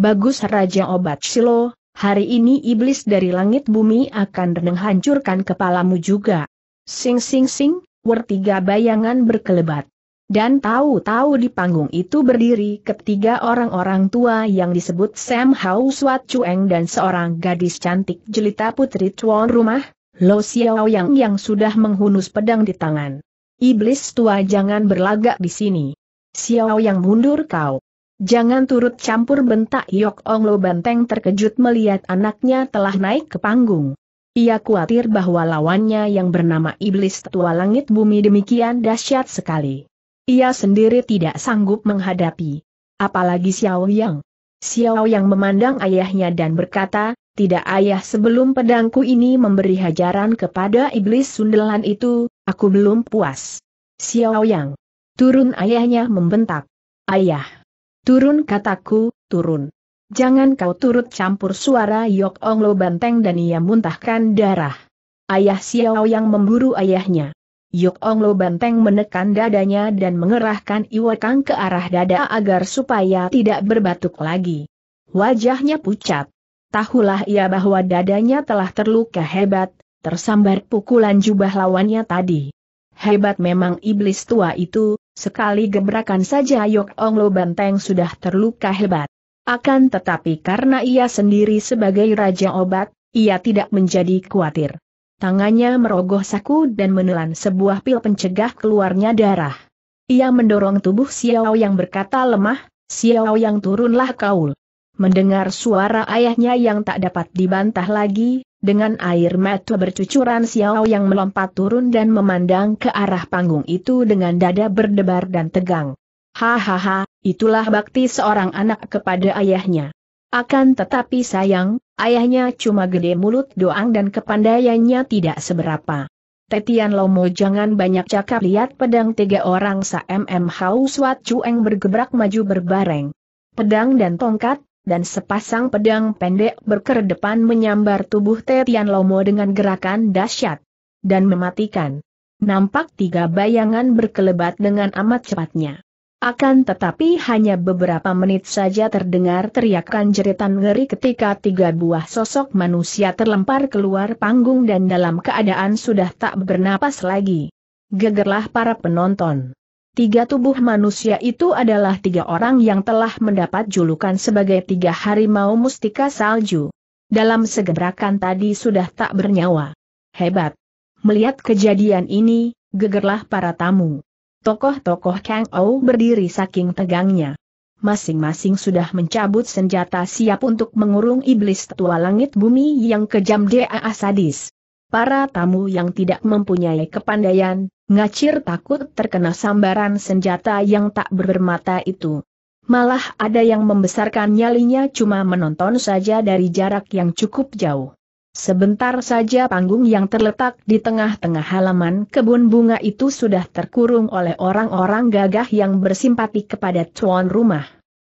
Bagus Raja Obat Silo, hari ini iblis dari langit bumi akan menghancurkan kepalamu juga. Sing sing sing, wertiga bayangan berkelebat. Dan tahu-tahu di panggung itu berdiri ketiga orang-orang tua yang disebut Sam Hau Swat Chueng dan seorang gadis cantik jelita putri tuan rumah, Lo Xiao Yang yang sudah menghunus pedang di tangan. Iblis tua jangan berlagak di sini. Xiao Yang mundur kau. Jangan turut campur bentak Yok Ong Lo Banteng terkejut melihat anaknya telah naik ke panggung. Ia khawatir bahwa lawannya yang bernama Iblis Tua Langit Bumi demikian dahsyat sekali. Ia sendiri tidak sanggup menghadapi. Apalagi Xiao Yang. Xiao Yang memandang ayahnya dan berkata, tidak ayah sebelum pedangku ini memberi hajaran kepada iblis sundelan itu, aku belum puas. Xiao Yang. Turun ayahnya membentak. Ayah. Turun kataku, turun. Jangan kau turut campur suara Yok Ong Lo banteng dan ia muntahkan darah. Ayah Xiao yang memburu ayahnya. Yok Ong Lo banteng menekan dadanya dan mengerahkan Iwakang ke arah dada agar supaya tidak berbatuk lagi. Wajahnya pucat. Tahulah ia bahwa dadanya telah terluka hebat, tersambar pukulan jubah lawannya tadi. Hebat memang iblis tua itu, Sekali gebrakan saja Yok Ong Lo Banteng sudah terluka hebat. Akan tetapi karena ia sendiri sebagai raja obat, ia tidak menjadi khawatir. Tangannya merogoh saku dan menelan sebuah pil pencegah keluarnya darah. Ia mendorong tubuh Xiao yang berkata lemah, Xiao yang turunlah kaul. Mendengar suara ayahnya yang tak dapat dibantah lagi, dengan air mata bercucuran Xiao yang melompat turun dan memandang ke arah panggung itu dengan dada berdebar dan tegang. Hahaha, itulah bakti seorang anak kepada ayahnya. Akan tetapi sayang, ayahnya cuma gede mulut doang dan kepandaiannya tidak seberapa. Tetian Lomo jangan banyak cakap lihat pedang tiga orang sa MM Hau Suat Cueng bergebrak maju berbareng. Pedang dan tongkat, dan sepasang pedang pendek berkedepan menyambar tubuh Tetian Lomo dengan gerakan dahsyat dan mematikan. Nampak tiga bayangan berkelebat dengan amat cepatnya. Akan tetapi hanya beberapa menit saja terdengar teriakan jeritan ngeri ketika tiga buah sosok manusia terlempar keluar panggung dan dalam keadaan sudah tak bernapas lagi. Gegerlah para penonton. Tiga tubuh manusia itu adalah tiga orang yang telah mendapat julukan sebagai tiga harimau mustika salju. Dalam segebrakan tadi sudah tak bernyawa. Hebat. Melihat kejadian ini, gegerlah para tamu. Tokoh-tokoh Kang Ou berdiri saking tegangnya. Masing-masing sudah mencabut senjata siap untuk mengurung iblis tua langit bumi yang kejam dia sadis. Para tamu yang tidak mempunyai kepandaian, Ngacir takut terkena sambaran senjata yang tak bermata itu. Malah ada yang membesarkan nyalinya cuma menonton saja dari jarak yang cukup jauh. Sebentar saja panggung yang terletak di tengah-tengah halaman kebun bunga itu sudah terkurung oleh orang-orang gagah yang bersimpati kepada tuan rumah.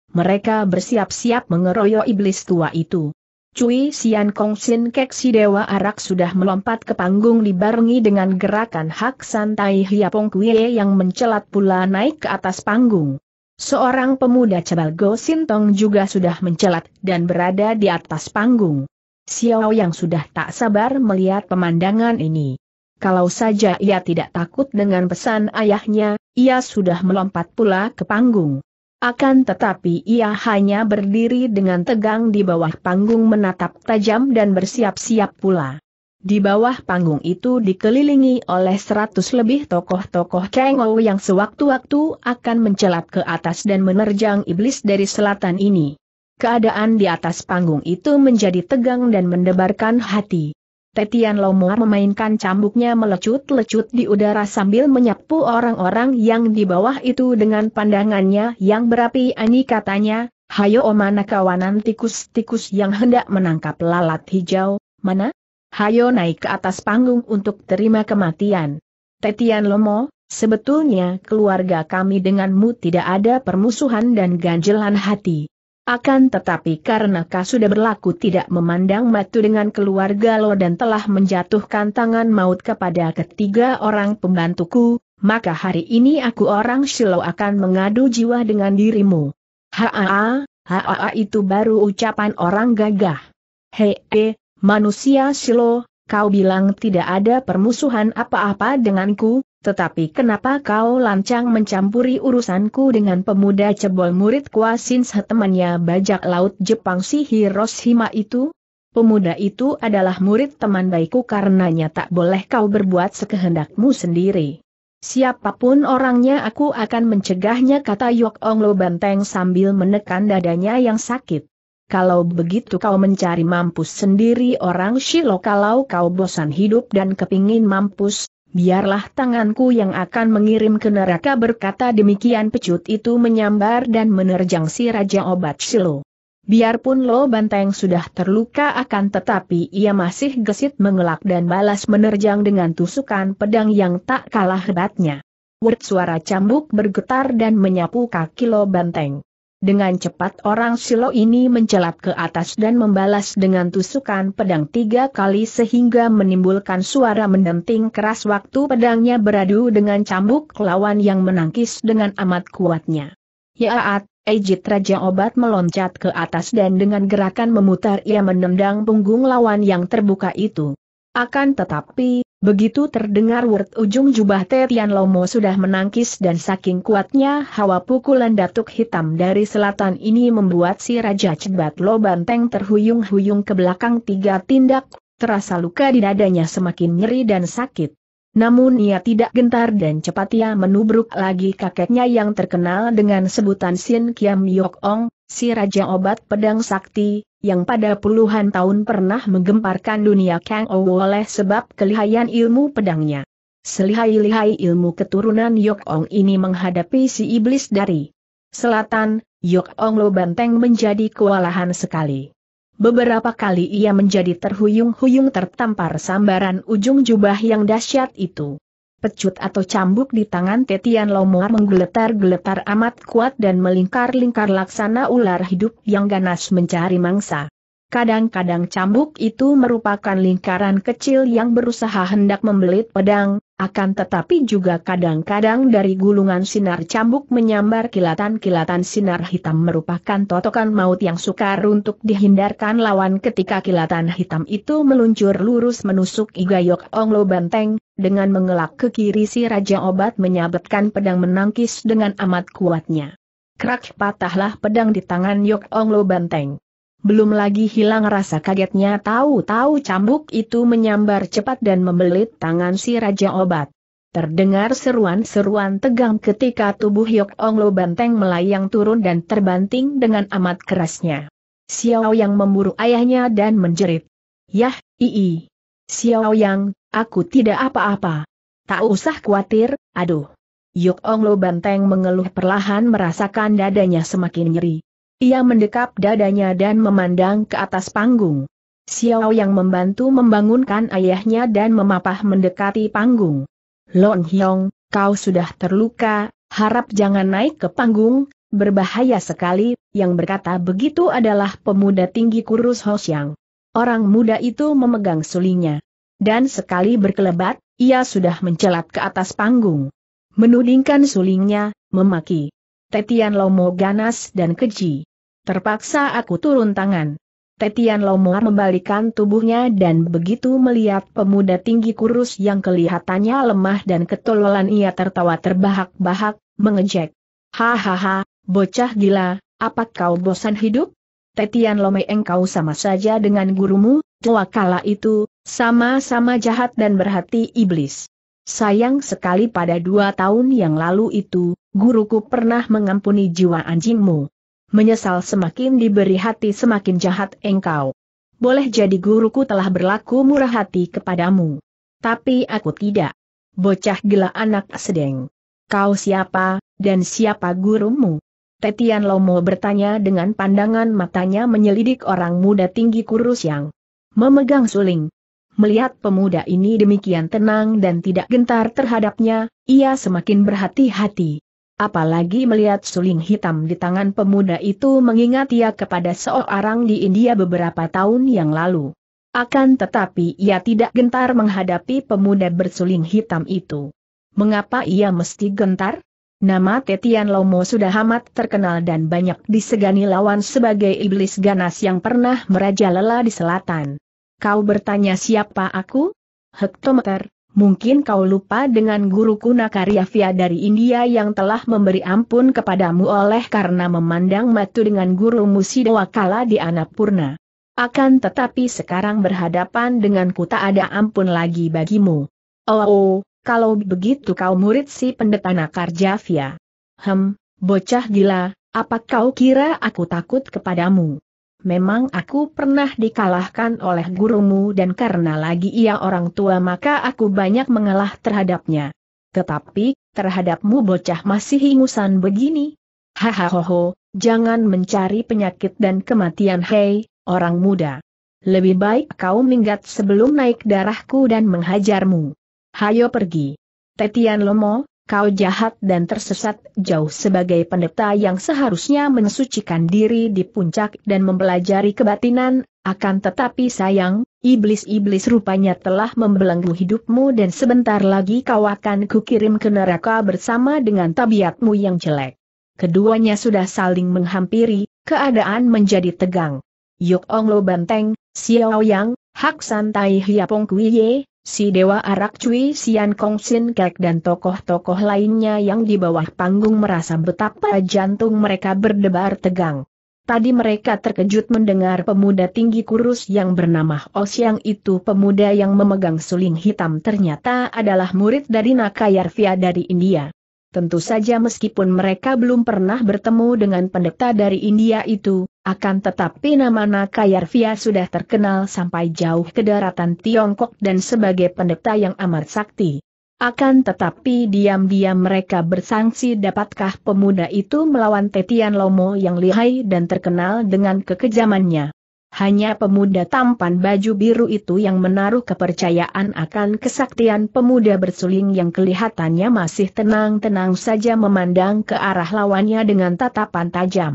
Mereka bersiap-siap mengeroyok iblis tua itu. Cui Sian Kong Sin Kek si Dewa Arak sudah melompat ke panggung dibarengi dengan gerakan hak santai Hiapong Kue yang mencelat pula naik ke atas panggung. Seorang pemuda cabal Go Sintong juga sudah mencelat dan berada di atas panggung. Xiao yang sudah tak sabar melihat pemandangan ini. Kalau saja ia tidak takut dengan pesan ayahnya, ia sudah melompat pula ke panggung. Akan tetapi ia hanya berdiri dengan tegang di bawah panggung menatap tajam dan bersiap-siap pula. Di bawah panggung itu dikelilingi oleh seratus lebih tokoh-tokoh Kengou yang sewaktu-waktu akan mencelat ke atas dan menerjang iblis dari selatan ini. Keadaan di atas panggung itu menjadi tegang dan mendebarkan hati. Tetian Lomo memainkan cambuknya melecut-lecut di udara sambil menyapu orang-orang yang di bawah itu dengan pandangannya yang berapi ani katanya, Hayo mana kawanan tikus-tikus yang hendak menangkap lalat hijau, mana? Hayo naik ke atas panggung untuk terima kematian. Tetian Lomo, sebetulnya keluarga kami denganmu tidak ada permusuhan dan ganjelan hati. Akan tetapi karena kau sudah berlaku tidak memandang matu dengan keluarga Lo dan telah menjatuhkan tangan maut kepada ketiga orang pembantuku, maka hari ini aku orang Shilo akan mengadu jiwa dengan dirimu. Haa, haa itu baru ucapan orang gagah. Hei, eh, manusia Shilo, kau bilang tidak ada permusuhan apa-apa denganku, tetapi kenapa kau lancang mencampuri urusanku dengan pemuda cebol murid kuasin setemannya bajak laut Jepang si Hiroshima itu? Pemuda itu adalah murid teman baikku karenanya tak boleh kau berbuat sekehendakmu sendiri. Siapapun orangnya aku akan mencegahnya kata Yok Ong Lo Banteng sambil menekan dadanya yang sakit. Kalau begitu kau mencari mampus sendiri orang Shiloh kalau kau bosan hidup dan kepingin mampus, biarlah tanganku yang akan mengirim ke neraka berkata demikian pecut itu menyambar dan menerjang si Raja Obat Silo. Biarpun Lo Banteng sudah terluka akan tetapi ia masih gesit mengelak dan balas menerjang dengan tusukan pedang yang tak kalah hebatnya. Word suara cambuk bergetar dan menyapu kaki Lo Banteng. Dengan cepat orang Silo ini mencelat ke atas dan membalas dengan tusukan pedang tiga kali sehingga menimbulkan suara mendenting keras waktu pedangnya beradu dengan cambuk lawan yang menangkis dengan amat kuatnya. Yaat, ya ejit Raja Obat meloncat ke atas dan dengan gerakan memutar ia menendang punggung lawan yang terbuka itu. Akan tetapi, Begitu terdengar word ujung jubah Tetian Lomo sudah menangkis dan saking kuatnya hawa pukulan datuk hitam dari selatan ini membuat si Raja Cebat Lo Banteng terhuyung-huyung ke belakang tiga tindak, terasa luka di dadanya semakin nyeri dan sakit. Namun ia tidak gentar dan cepat ia menubruk lagi kakeknya yang terkenal dengan sebutan Sin Kiam Yok Ong, si Raja Obat Pedang Sakti, yang pada puluhan tahun pernah menggemparkan dunia Kang Ou oleh sebab kelihayan ilmu pedangnya. Selihai-lihai ilmu keturunan Yok Ong ini menghadapi si iblis dari selatan, Yok Ong Lo Banteng menjadi kewalahan sekali. Beberapa kali ia menjadi terhuyung-huyung tertampar sambaran ujung jubah yang dahsyat itu pecut atau cambuk di tangan Tetian Lomoar menggeletar-geletar amat kuat dan melingkar-lingkar laksana ular hidup yang ganas mencari mangsa. Kadang-kadang cambuk itu merupakan lingkaran kecil yang berusaha hendak membelit pedang, akan tetapi juga kadang-kadang dari gulungan sinar cambuk menyambar kilatan-kilatan sinar hitam merupakan totokan maut yang sukar untuk dihindarkan lawan ketika kilatan hitam itu meluncur lurus menusuk Igayok Onglo Banteng, dengan mengelak ke kiri si Raja Obat menyabetkan pedang menangkis dengan amat kuatnya. Krak patahlah pedang di tangan Yok Onglo Banteng. Belum lagi hilang rasa kagetnya tahu-tahu cambuk itu menyambar cepat dan membelit tangan si Raja Obat. Terdengar seruan-seruan tegang ketika tubuh Yok Ong Lo Banteng melayang turun dan terbanting dengan amat kerasnya. Xiao Yang memburu ayahnya dan menjerit. Yah, ii. Xiao Yang, aku tidak apa-apa. Tak usah khawatir, aduh. Yok Ong Lo Banteng mengeluh perlahan merasakan dadanya semakin nyeri. Ia mendekap dadanya dan memandang ke atas panggung. Xiao yang membantu membangunkan ayahnya dan memapah mendekati panggung. Lon Hyong, kau sudah terluka, harap jangan naik ke panggung, berbahaya sekali, yang berkata begitu adalah pemuda tinggi kurus Xiang. Orang muda itu memegang sulingnya. Dan sekali berkelebat, ia sudah mencelat ke atas panggung. Menudingkan sulingnya, memaki. Tetian Lomo ganas dan keji. Terpaksa aku turun tangan. Tetian Lomo membalikan tubuhnya dan begitu melihat pemuda tinggi kurus yang kelihatannya lemah dan ketololan ia tertawa terbahak-bahak, mengejek. Hahaha, bocah gila, apa kau bosan hidup? Tetian Lomo engkau sama saja dengan gurumu, tua kala itu, sama-sama jahat dan berhati iblis. Sayang sekali pada dua tahun yang lalu itu, guruku pernah mengampuni jiwa anjingmu. Menyesal semakin diberi hati semakin jahat engkau. Boleh jadi guruku telah berlaku murah hati kepadamu. Tapi aku tidak. Bocah gila anak sedeng. Kau siapa, dan siapa gurumu? Tetian Lomo bertanya dengan pandangan matanya menyelidik orang muda tinggi kurus yang memegang suling, Melihat pemuda ini demikian tenang dan tidak gentar terhadapnya, ia semakin berhati-hati. Apalagi melihat suling hitam di tangan pemuda itu mengingat ia kepada seorang di India beberapa tahun yang lalu. Akan tetapi ia tidak gentar menghadapi pemuda bersuling hitam itu. Mengapa ia mesti gentar? Nama Tetian Lomo sudah amat terkenal dan banyak disegani lawan sebagai iblis ganas yang pernah merajalela di selatan. Kau bertanya siapa aku? Hektometer, mungkin kau lupa dengan guruku Nakaryavya dari India yang telah memberi ampun kepadamu oleh karena memandang matu dengan gurumu Sidawakala di Anapurna. Akan tetapi sekarang berhadapan denganku tak ada ampun lagi bagimu. Oh, oh kalau begitu kau murid si pendeta Nakarjavya. Hem, bocah gila, apa kau kira aku takut kepadamu? memang aku pernah dikalahkan oleh gurumu dan karena lagi ia orang tua maka aku banyak mengalah terhadapnya. Tetapi, terhadapmu bocah masih ingusan begini. Hahaha, jangan mencari penyakit dan kematian hei, orang muda. Lebih baik kau minggat sebelum naik darahku dan menghajarmu. Hayo pergi. Tetian Lomo, kau jahat dan tersesat jauh sebagai pendeta yang seharusnya mensucikan diri di puncak dan mempelajari kebatinan, akan tetapi sayang, iblis-iblis rupanya telah membelenggu hidupmu dan sebentar lagi kau akan kukirim ke neraka bersama dengan tabiatmu yang jelek. Keduanya sudah saling menghampiri, keadaan menjadi tegang. Yuk, Ong Lo Banteng, Xiao Yang, Hak Santai Hiapong Kuiye, si Dewa Arak Cui Sian Kong Sin Kek dan tokoh-tokoh lainnya yang di bawah panggung merasa betapa jantung mereka berdebar tegang. Tadi mereka terkejut mendengar pemuda tinggi kurus yang bernama Osiang itu pemuda yang memegang suling hitam ternyata adalah murid dari Nakayarvia dari India. Tentu saja meskipun mereka belum pernah bertemu dengan pendeta dari India itu, akan tetapi nama Nakayarvia sudah terkenal sampai jauh ke daratan Tiongkok dan sebagai pendeta yang amat sakti. Akan tetapi diam-diam mereka bersangsi dapatkah pemuda itu melawan Tetian Lomo yang lihai dan terkenal dengan kekejamannya. Hanya pemuda tampan baju biru itu yang menaruh kepercayaan akan kesaktian pemuda bersuling yang kelihatannya masih tenang-tenang saja memandang ke arah lawannya dengan tatapan tajam.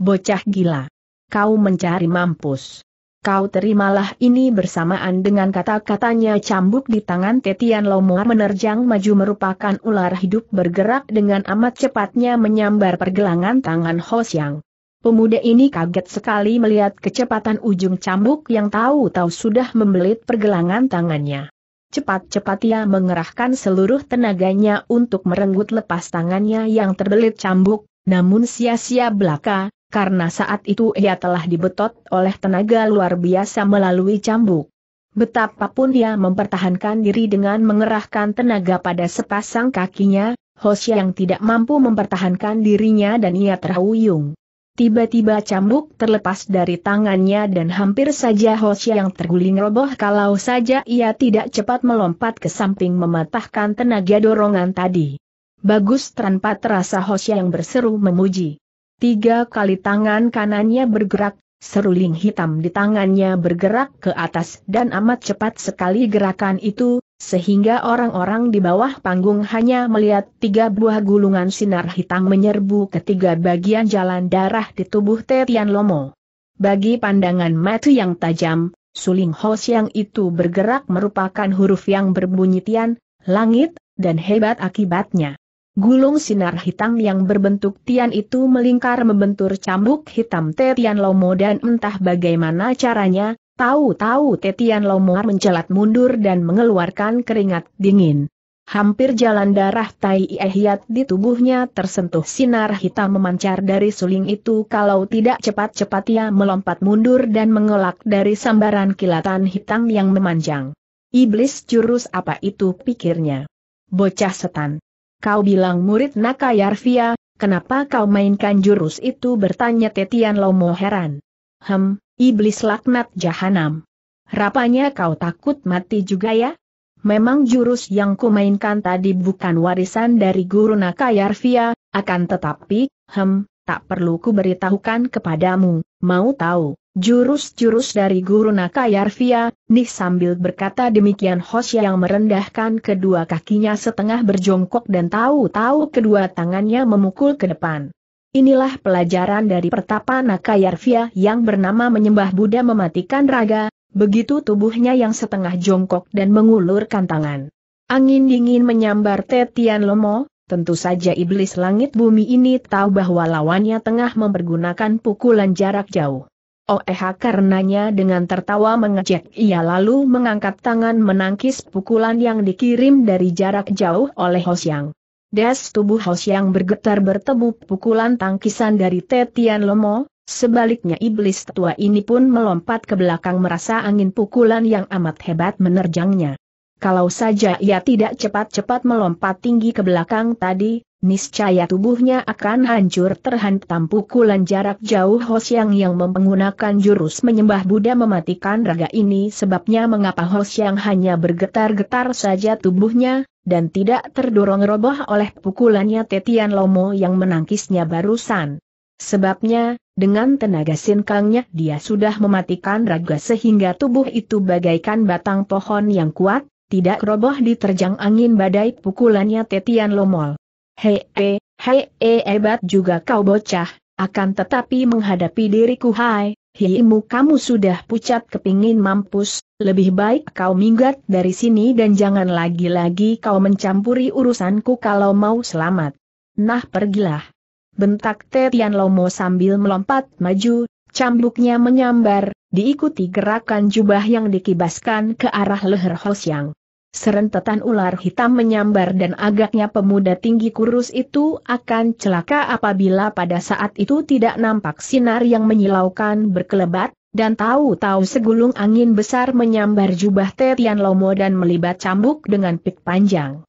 Bocah gila. Kau mencari mampus. Kau terimalah ini bersamaan dengan kata-katanya cambuk di tangan Tetian Lomoa menerjang maju merupakan ular hidup bergerak dengan amat cepatnya menyambar pergelangan tangan Hosiang. Pemuda ini kaget sekali melihat kecepatan ujung cambuk yang tahu-tahu sudah membelit pergelangan tangannya. Cepat-cepat ia mengerahkan seluruh tenaganya untuk merenggut lepas tangannya yang terbelit cambuk, namun sia-sia belaka, karena saat itu ia telah dibetot oleh tenaga luar biasa melalui cambuk. Betapapun ia mempertahankan diri dengan mengerahkan tenaga pada sepasang kakinya, Hoshi yang tidak mampu mempertahankan dirinya dan ia terhuyung. Tiba-tiba cambuk terlepas dari tangannya dan hampir saja Hoshi yang terguling roboh kalau saja ia tidak cepat melompat ke samping mematahkan tenaga dorongan tadi. Bagus tanpa terasa Hoshi yang berseru memuji. Tiga kali tangan kanannya bergerak, seruling hitam di tangannya bergerak ke atas dan amat cepat sekali gerakan itu, sehingga orang-orang di bawah panggung hanya melihat tiga buah gulungan sinar hitam menyerbu ketiga bagian jalan darah di tubuh Tetian Lomo. Bagi pandangan mata yang tajam, suling hos yang itu bergerak merupakan huruf yang berbunyi tian, langit, dan hebat akibatnya. Gulung sinar hitam yang berbentuk tian itu melingkar membentur cambuk hitam Tetian Lomo dan entah bagaimana caranya, Tahu-tahu Tetian Lomor mencelat mundur dan mengeluarkan keringat dingin. Hampir jalan darah Tai Ehyat di tubuhnya tersentuh sinar hitam memancar dari suling itu kalau tidak cepat-cepat ia melompat mundur dan mengelak dari sambaran kilatan hitam yang memanjang. Iblis jurus apa itu pikirnya? Bocah setan. Kau bilang murid Naka Yarvia, kenapa kau mainkan jurus itu bertanya Tetian Lomo heran. Hem, Iblis laknat jahanam. Rapanya kau takut mati juga ya? Memang jurus yang kumainkan tadi bukan warisan dari guru Nakayarvia, akan tetapi, hem, tak perlu ku beritahukan kepadamu, mau tahu, jurus-jurus dari guru Nakayarvia, nih sambil berkata demikian Hosya yang merendahkan kedua kakinya setengah berjongkok dan tahu-tahu kedua tangannya memukul ke depan. Inilah pelajaran dari pertapa Nakayarvia yang bernama menyembah Buddha mematikan raga, begitu tubuhnya yang setengah jongkok dan mengulurkan tangan. Angin dingin menyambar Tetian Lomo, tentu saja iblis langit bumi ini tahu bahwa lawannya tengah mempergunakan pukulan jarak jauh. Oeha oh, karenanya dengan tertawa mengejek ia lalu mengangkat tangan menangkis pukulan yang dikirim dari jarak jauh oleh Hosyang. Des tubuh Hos yang bergetar bertepuk pukulan tangkisan dari Tetian Lomo, sebaliknya iblis tua ini pun melompat ke belakang merasa angin pukulan yang amat hebat menerjangnya. Kalau saja ia tidak cepat-cepat melompat tinggi ke belakang tadi, niscaya tubuhnya akan hancur terhantam pukulan jarak jauh Hos yang yang menggunakan jurus menyembah Buddha mematikan raga ini sebabnya mengapa Hos yang hanya bergetar-getar saja tubuhnya, dan tidak terdorong roboh oleh pukulannya Tetian Lomo yang menangkisnya barusan. Sebabnya, dengan tenaga sinkangnya dia sudah mematikan raga sehingga tubuh itu bagaikan batang pohon yang kuat, tidak roboh diterjang angin badai pukulannya Tetian Lomol. Hei, e, hei, hei, hebat juga kau bocah, akan tetapi menghadapi diriku hai, Hiimu kamu sudah pucat kepingin mampus, lebih baik kau minggat dari sini dan jangan lagi-lagi kau mencampuri urusanku kalau mau selamat. Nah pergilah. Bentak Tetian Lomo sambil melompat maju, cambuknya menyambar, diikuti gerakan jubah yang dikibaskan ke arah leher Hosyang. Serentetan ular hitam menyambar dan agaknya pemuda tinggi kurus itu akan celaka apabila pada saat itu tidak nampak sinar yang menyilaukan berkelebat, dan tahu-tahu segulung angin besar menyambar jubah Tetian Lomo dan melibat cambuk dengan pik panjang.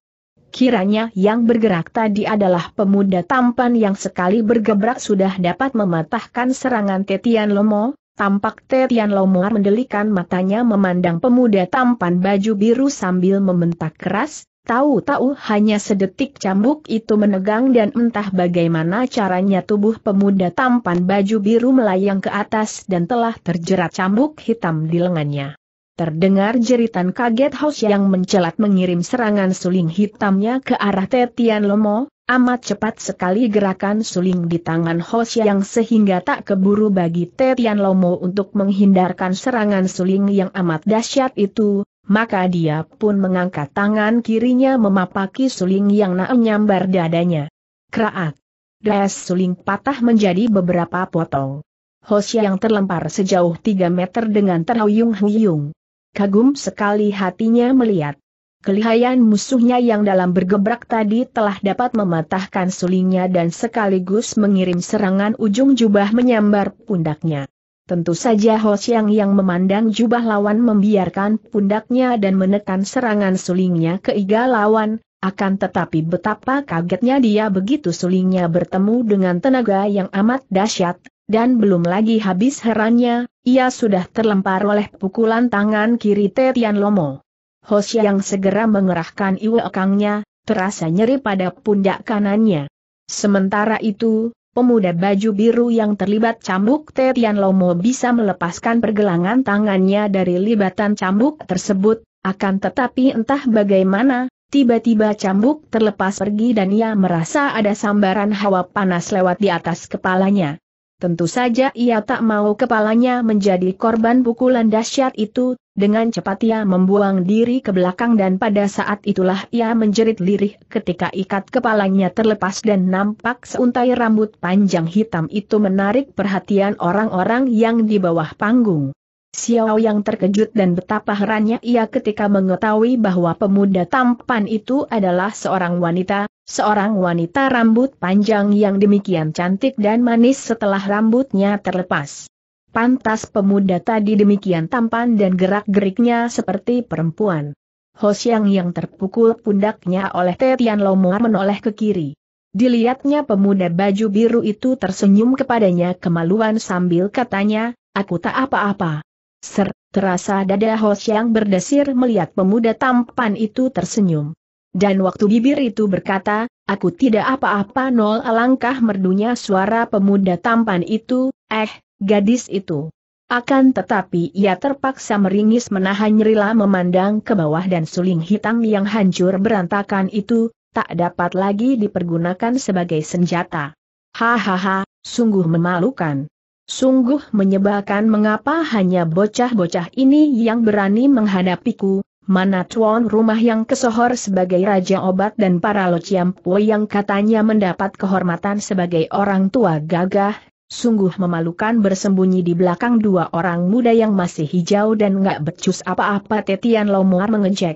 Kiranya yang bergerak tadi adalah pemuda tampan yang sekali bergebrak sudah dapat mematahkan serangan Tetian Lomo, Tampak Tetian Lomor mendelikan matanya memandang pemuda tampan baju biru sambil membentak keras, tahu-tahu hanya sedetik cambuk itu menegang dan entah bagaimana caranya tubuh pemuda tampan baju biru melayang ke atas dan telah terjerat cambuk hitam di lengannya. Terdengar jeritan kaget Hos yang mencelat mengirim serangan suling hitamnya ke arah Tetian Lomo, Amat cepat sekali gerakan suling di tangan Ho yang sehingga tak keburu bagi Tetian Lomo untuk menghindarkan serangan suling yang amat dahsyat itu, maka dia pun mengangkat tangan kirinya memapaki suling yang naem nyambar dadanya. Kraak! Das suling patah menjadi beberapa potong. Ho yang terlempar sejauh 3 meter dengan terhuyung-huyung. Kagum sekali hatinya melihat Kelihayan musuhnya yang dalam bergebrak tadi telah dapat mematahkan sulingnya dan sekaligus mengirim serangan ujung jubah menyambar pundaknya. Tentu saja Ho Siang yang memandang jubah lawan membiarkan pundaknya dan menekan serangan sulingnya ke iga lawan, akan tetapi betapa kagetnya dia begitu sulingnya bertemu dengan tenaga yang amat dahsyat, dan belum lagi habis herannya, ia sudah terlempar oleh pukulan tangan kiri Tetian Lomo yang segera mengerahkan ekangnya terasa nyeri pada pundak kanannya. Sementara itu, pemuda baju biru yang terlibat cambuk Tetian Lomo bisa melepaskan pergelangan tangannya dari libatan cambuk tersebut, akan tetapi entah bagaimana, tiba-tiba cambuk terlepas pergi dan ia merasa ada sambaran hawa panas lewat di atas kepalanya. Tentu saja ia tak mau kepalanya menjadi korban pukulan dahsyat itu, dengan cepat ia membuang diri ke belakang dan pada saat itulah ia menjerit lirih ketika ikat kepalanya terlepas dan nampak seuntai rambut panjang hitam itu menarik perhatian orang-orang yang di bawah panggung. Xiao yang terkejut dan betapa herannya ia ketika mengetahui bahwa pemuda tampan itu adalah seorang wanita, seorang wanita rambut panjang yang demikian cantik dan manis setelah rambutnya terlepas. Pantas pemuda tadi demikian tampan dan gerak-geriknya seperti perempuan. Hosiang yang terpukul pundaknya oleh Tetian Lomo menoleh ke kiri. Dilihatnya pemuda baju biru itu tersenyum kepadanya kemaluan sambil katanya, aku tak apa-apa. Ser, terasa dada Hosiang berdesir melihat pemuda tampan itu tersenyum. Dan waktu bibir itu berkata, aku tidak apa-apa nol alangkah merdunya suara pemuda tampan itu, eh, gadis itu. Akan tetapi ia terpaksa meringis menahan nyerila memandang ke bawah dan suling hitam yang hancur berantakan itu, tak dapat lagi dipergunakan sebagai senjata. Hahaha, sungguh memalukan. Sungguh menyebalkan mengapa hanya bocah-bocah ini yang berani menghadapiku, mana tuan rumah yang kesohor sebagai raja obat dan para lociampu yang katanya mendapat kehormatan sebagai orang tua gagah, Sungguh memalukan bersembunyi di belakang dua orang muda yang masih hijau dan nggak becus apa-apa Tetian Lomuar mengejek.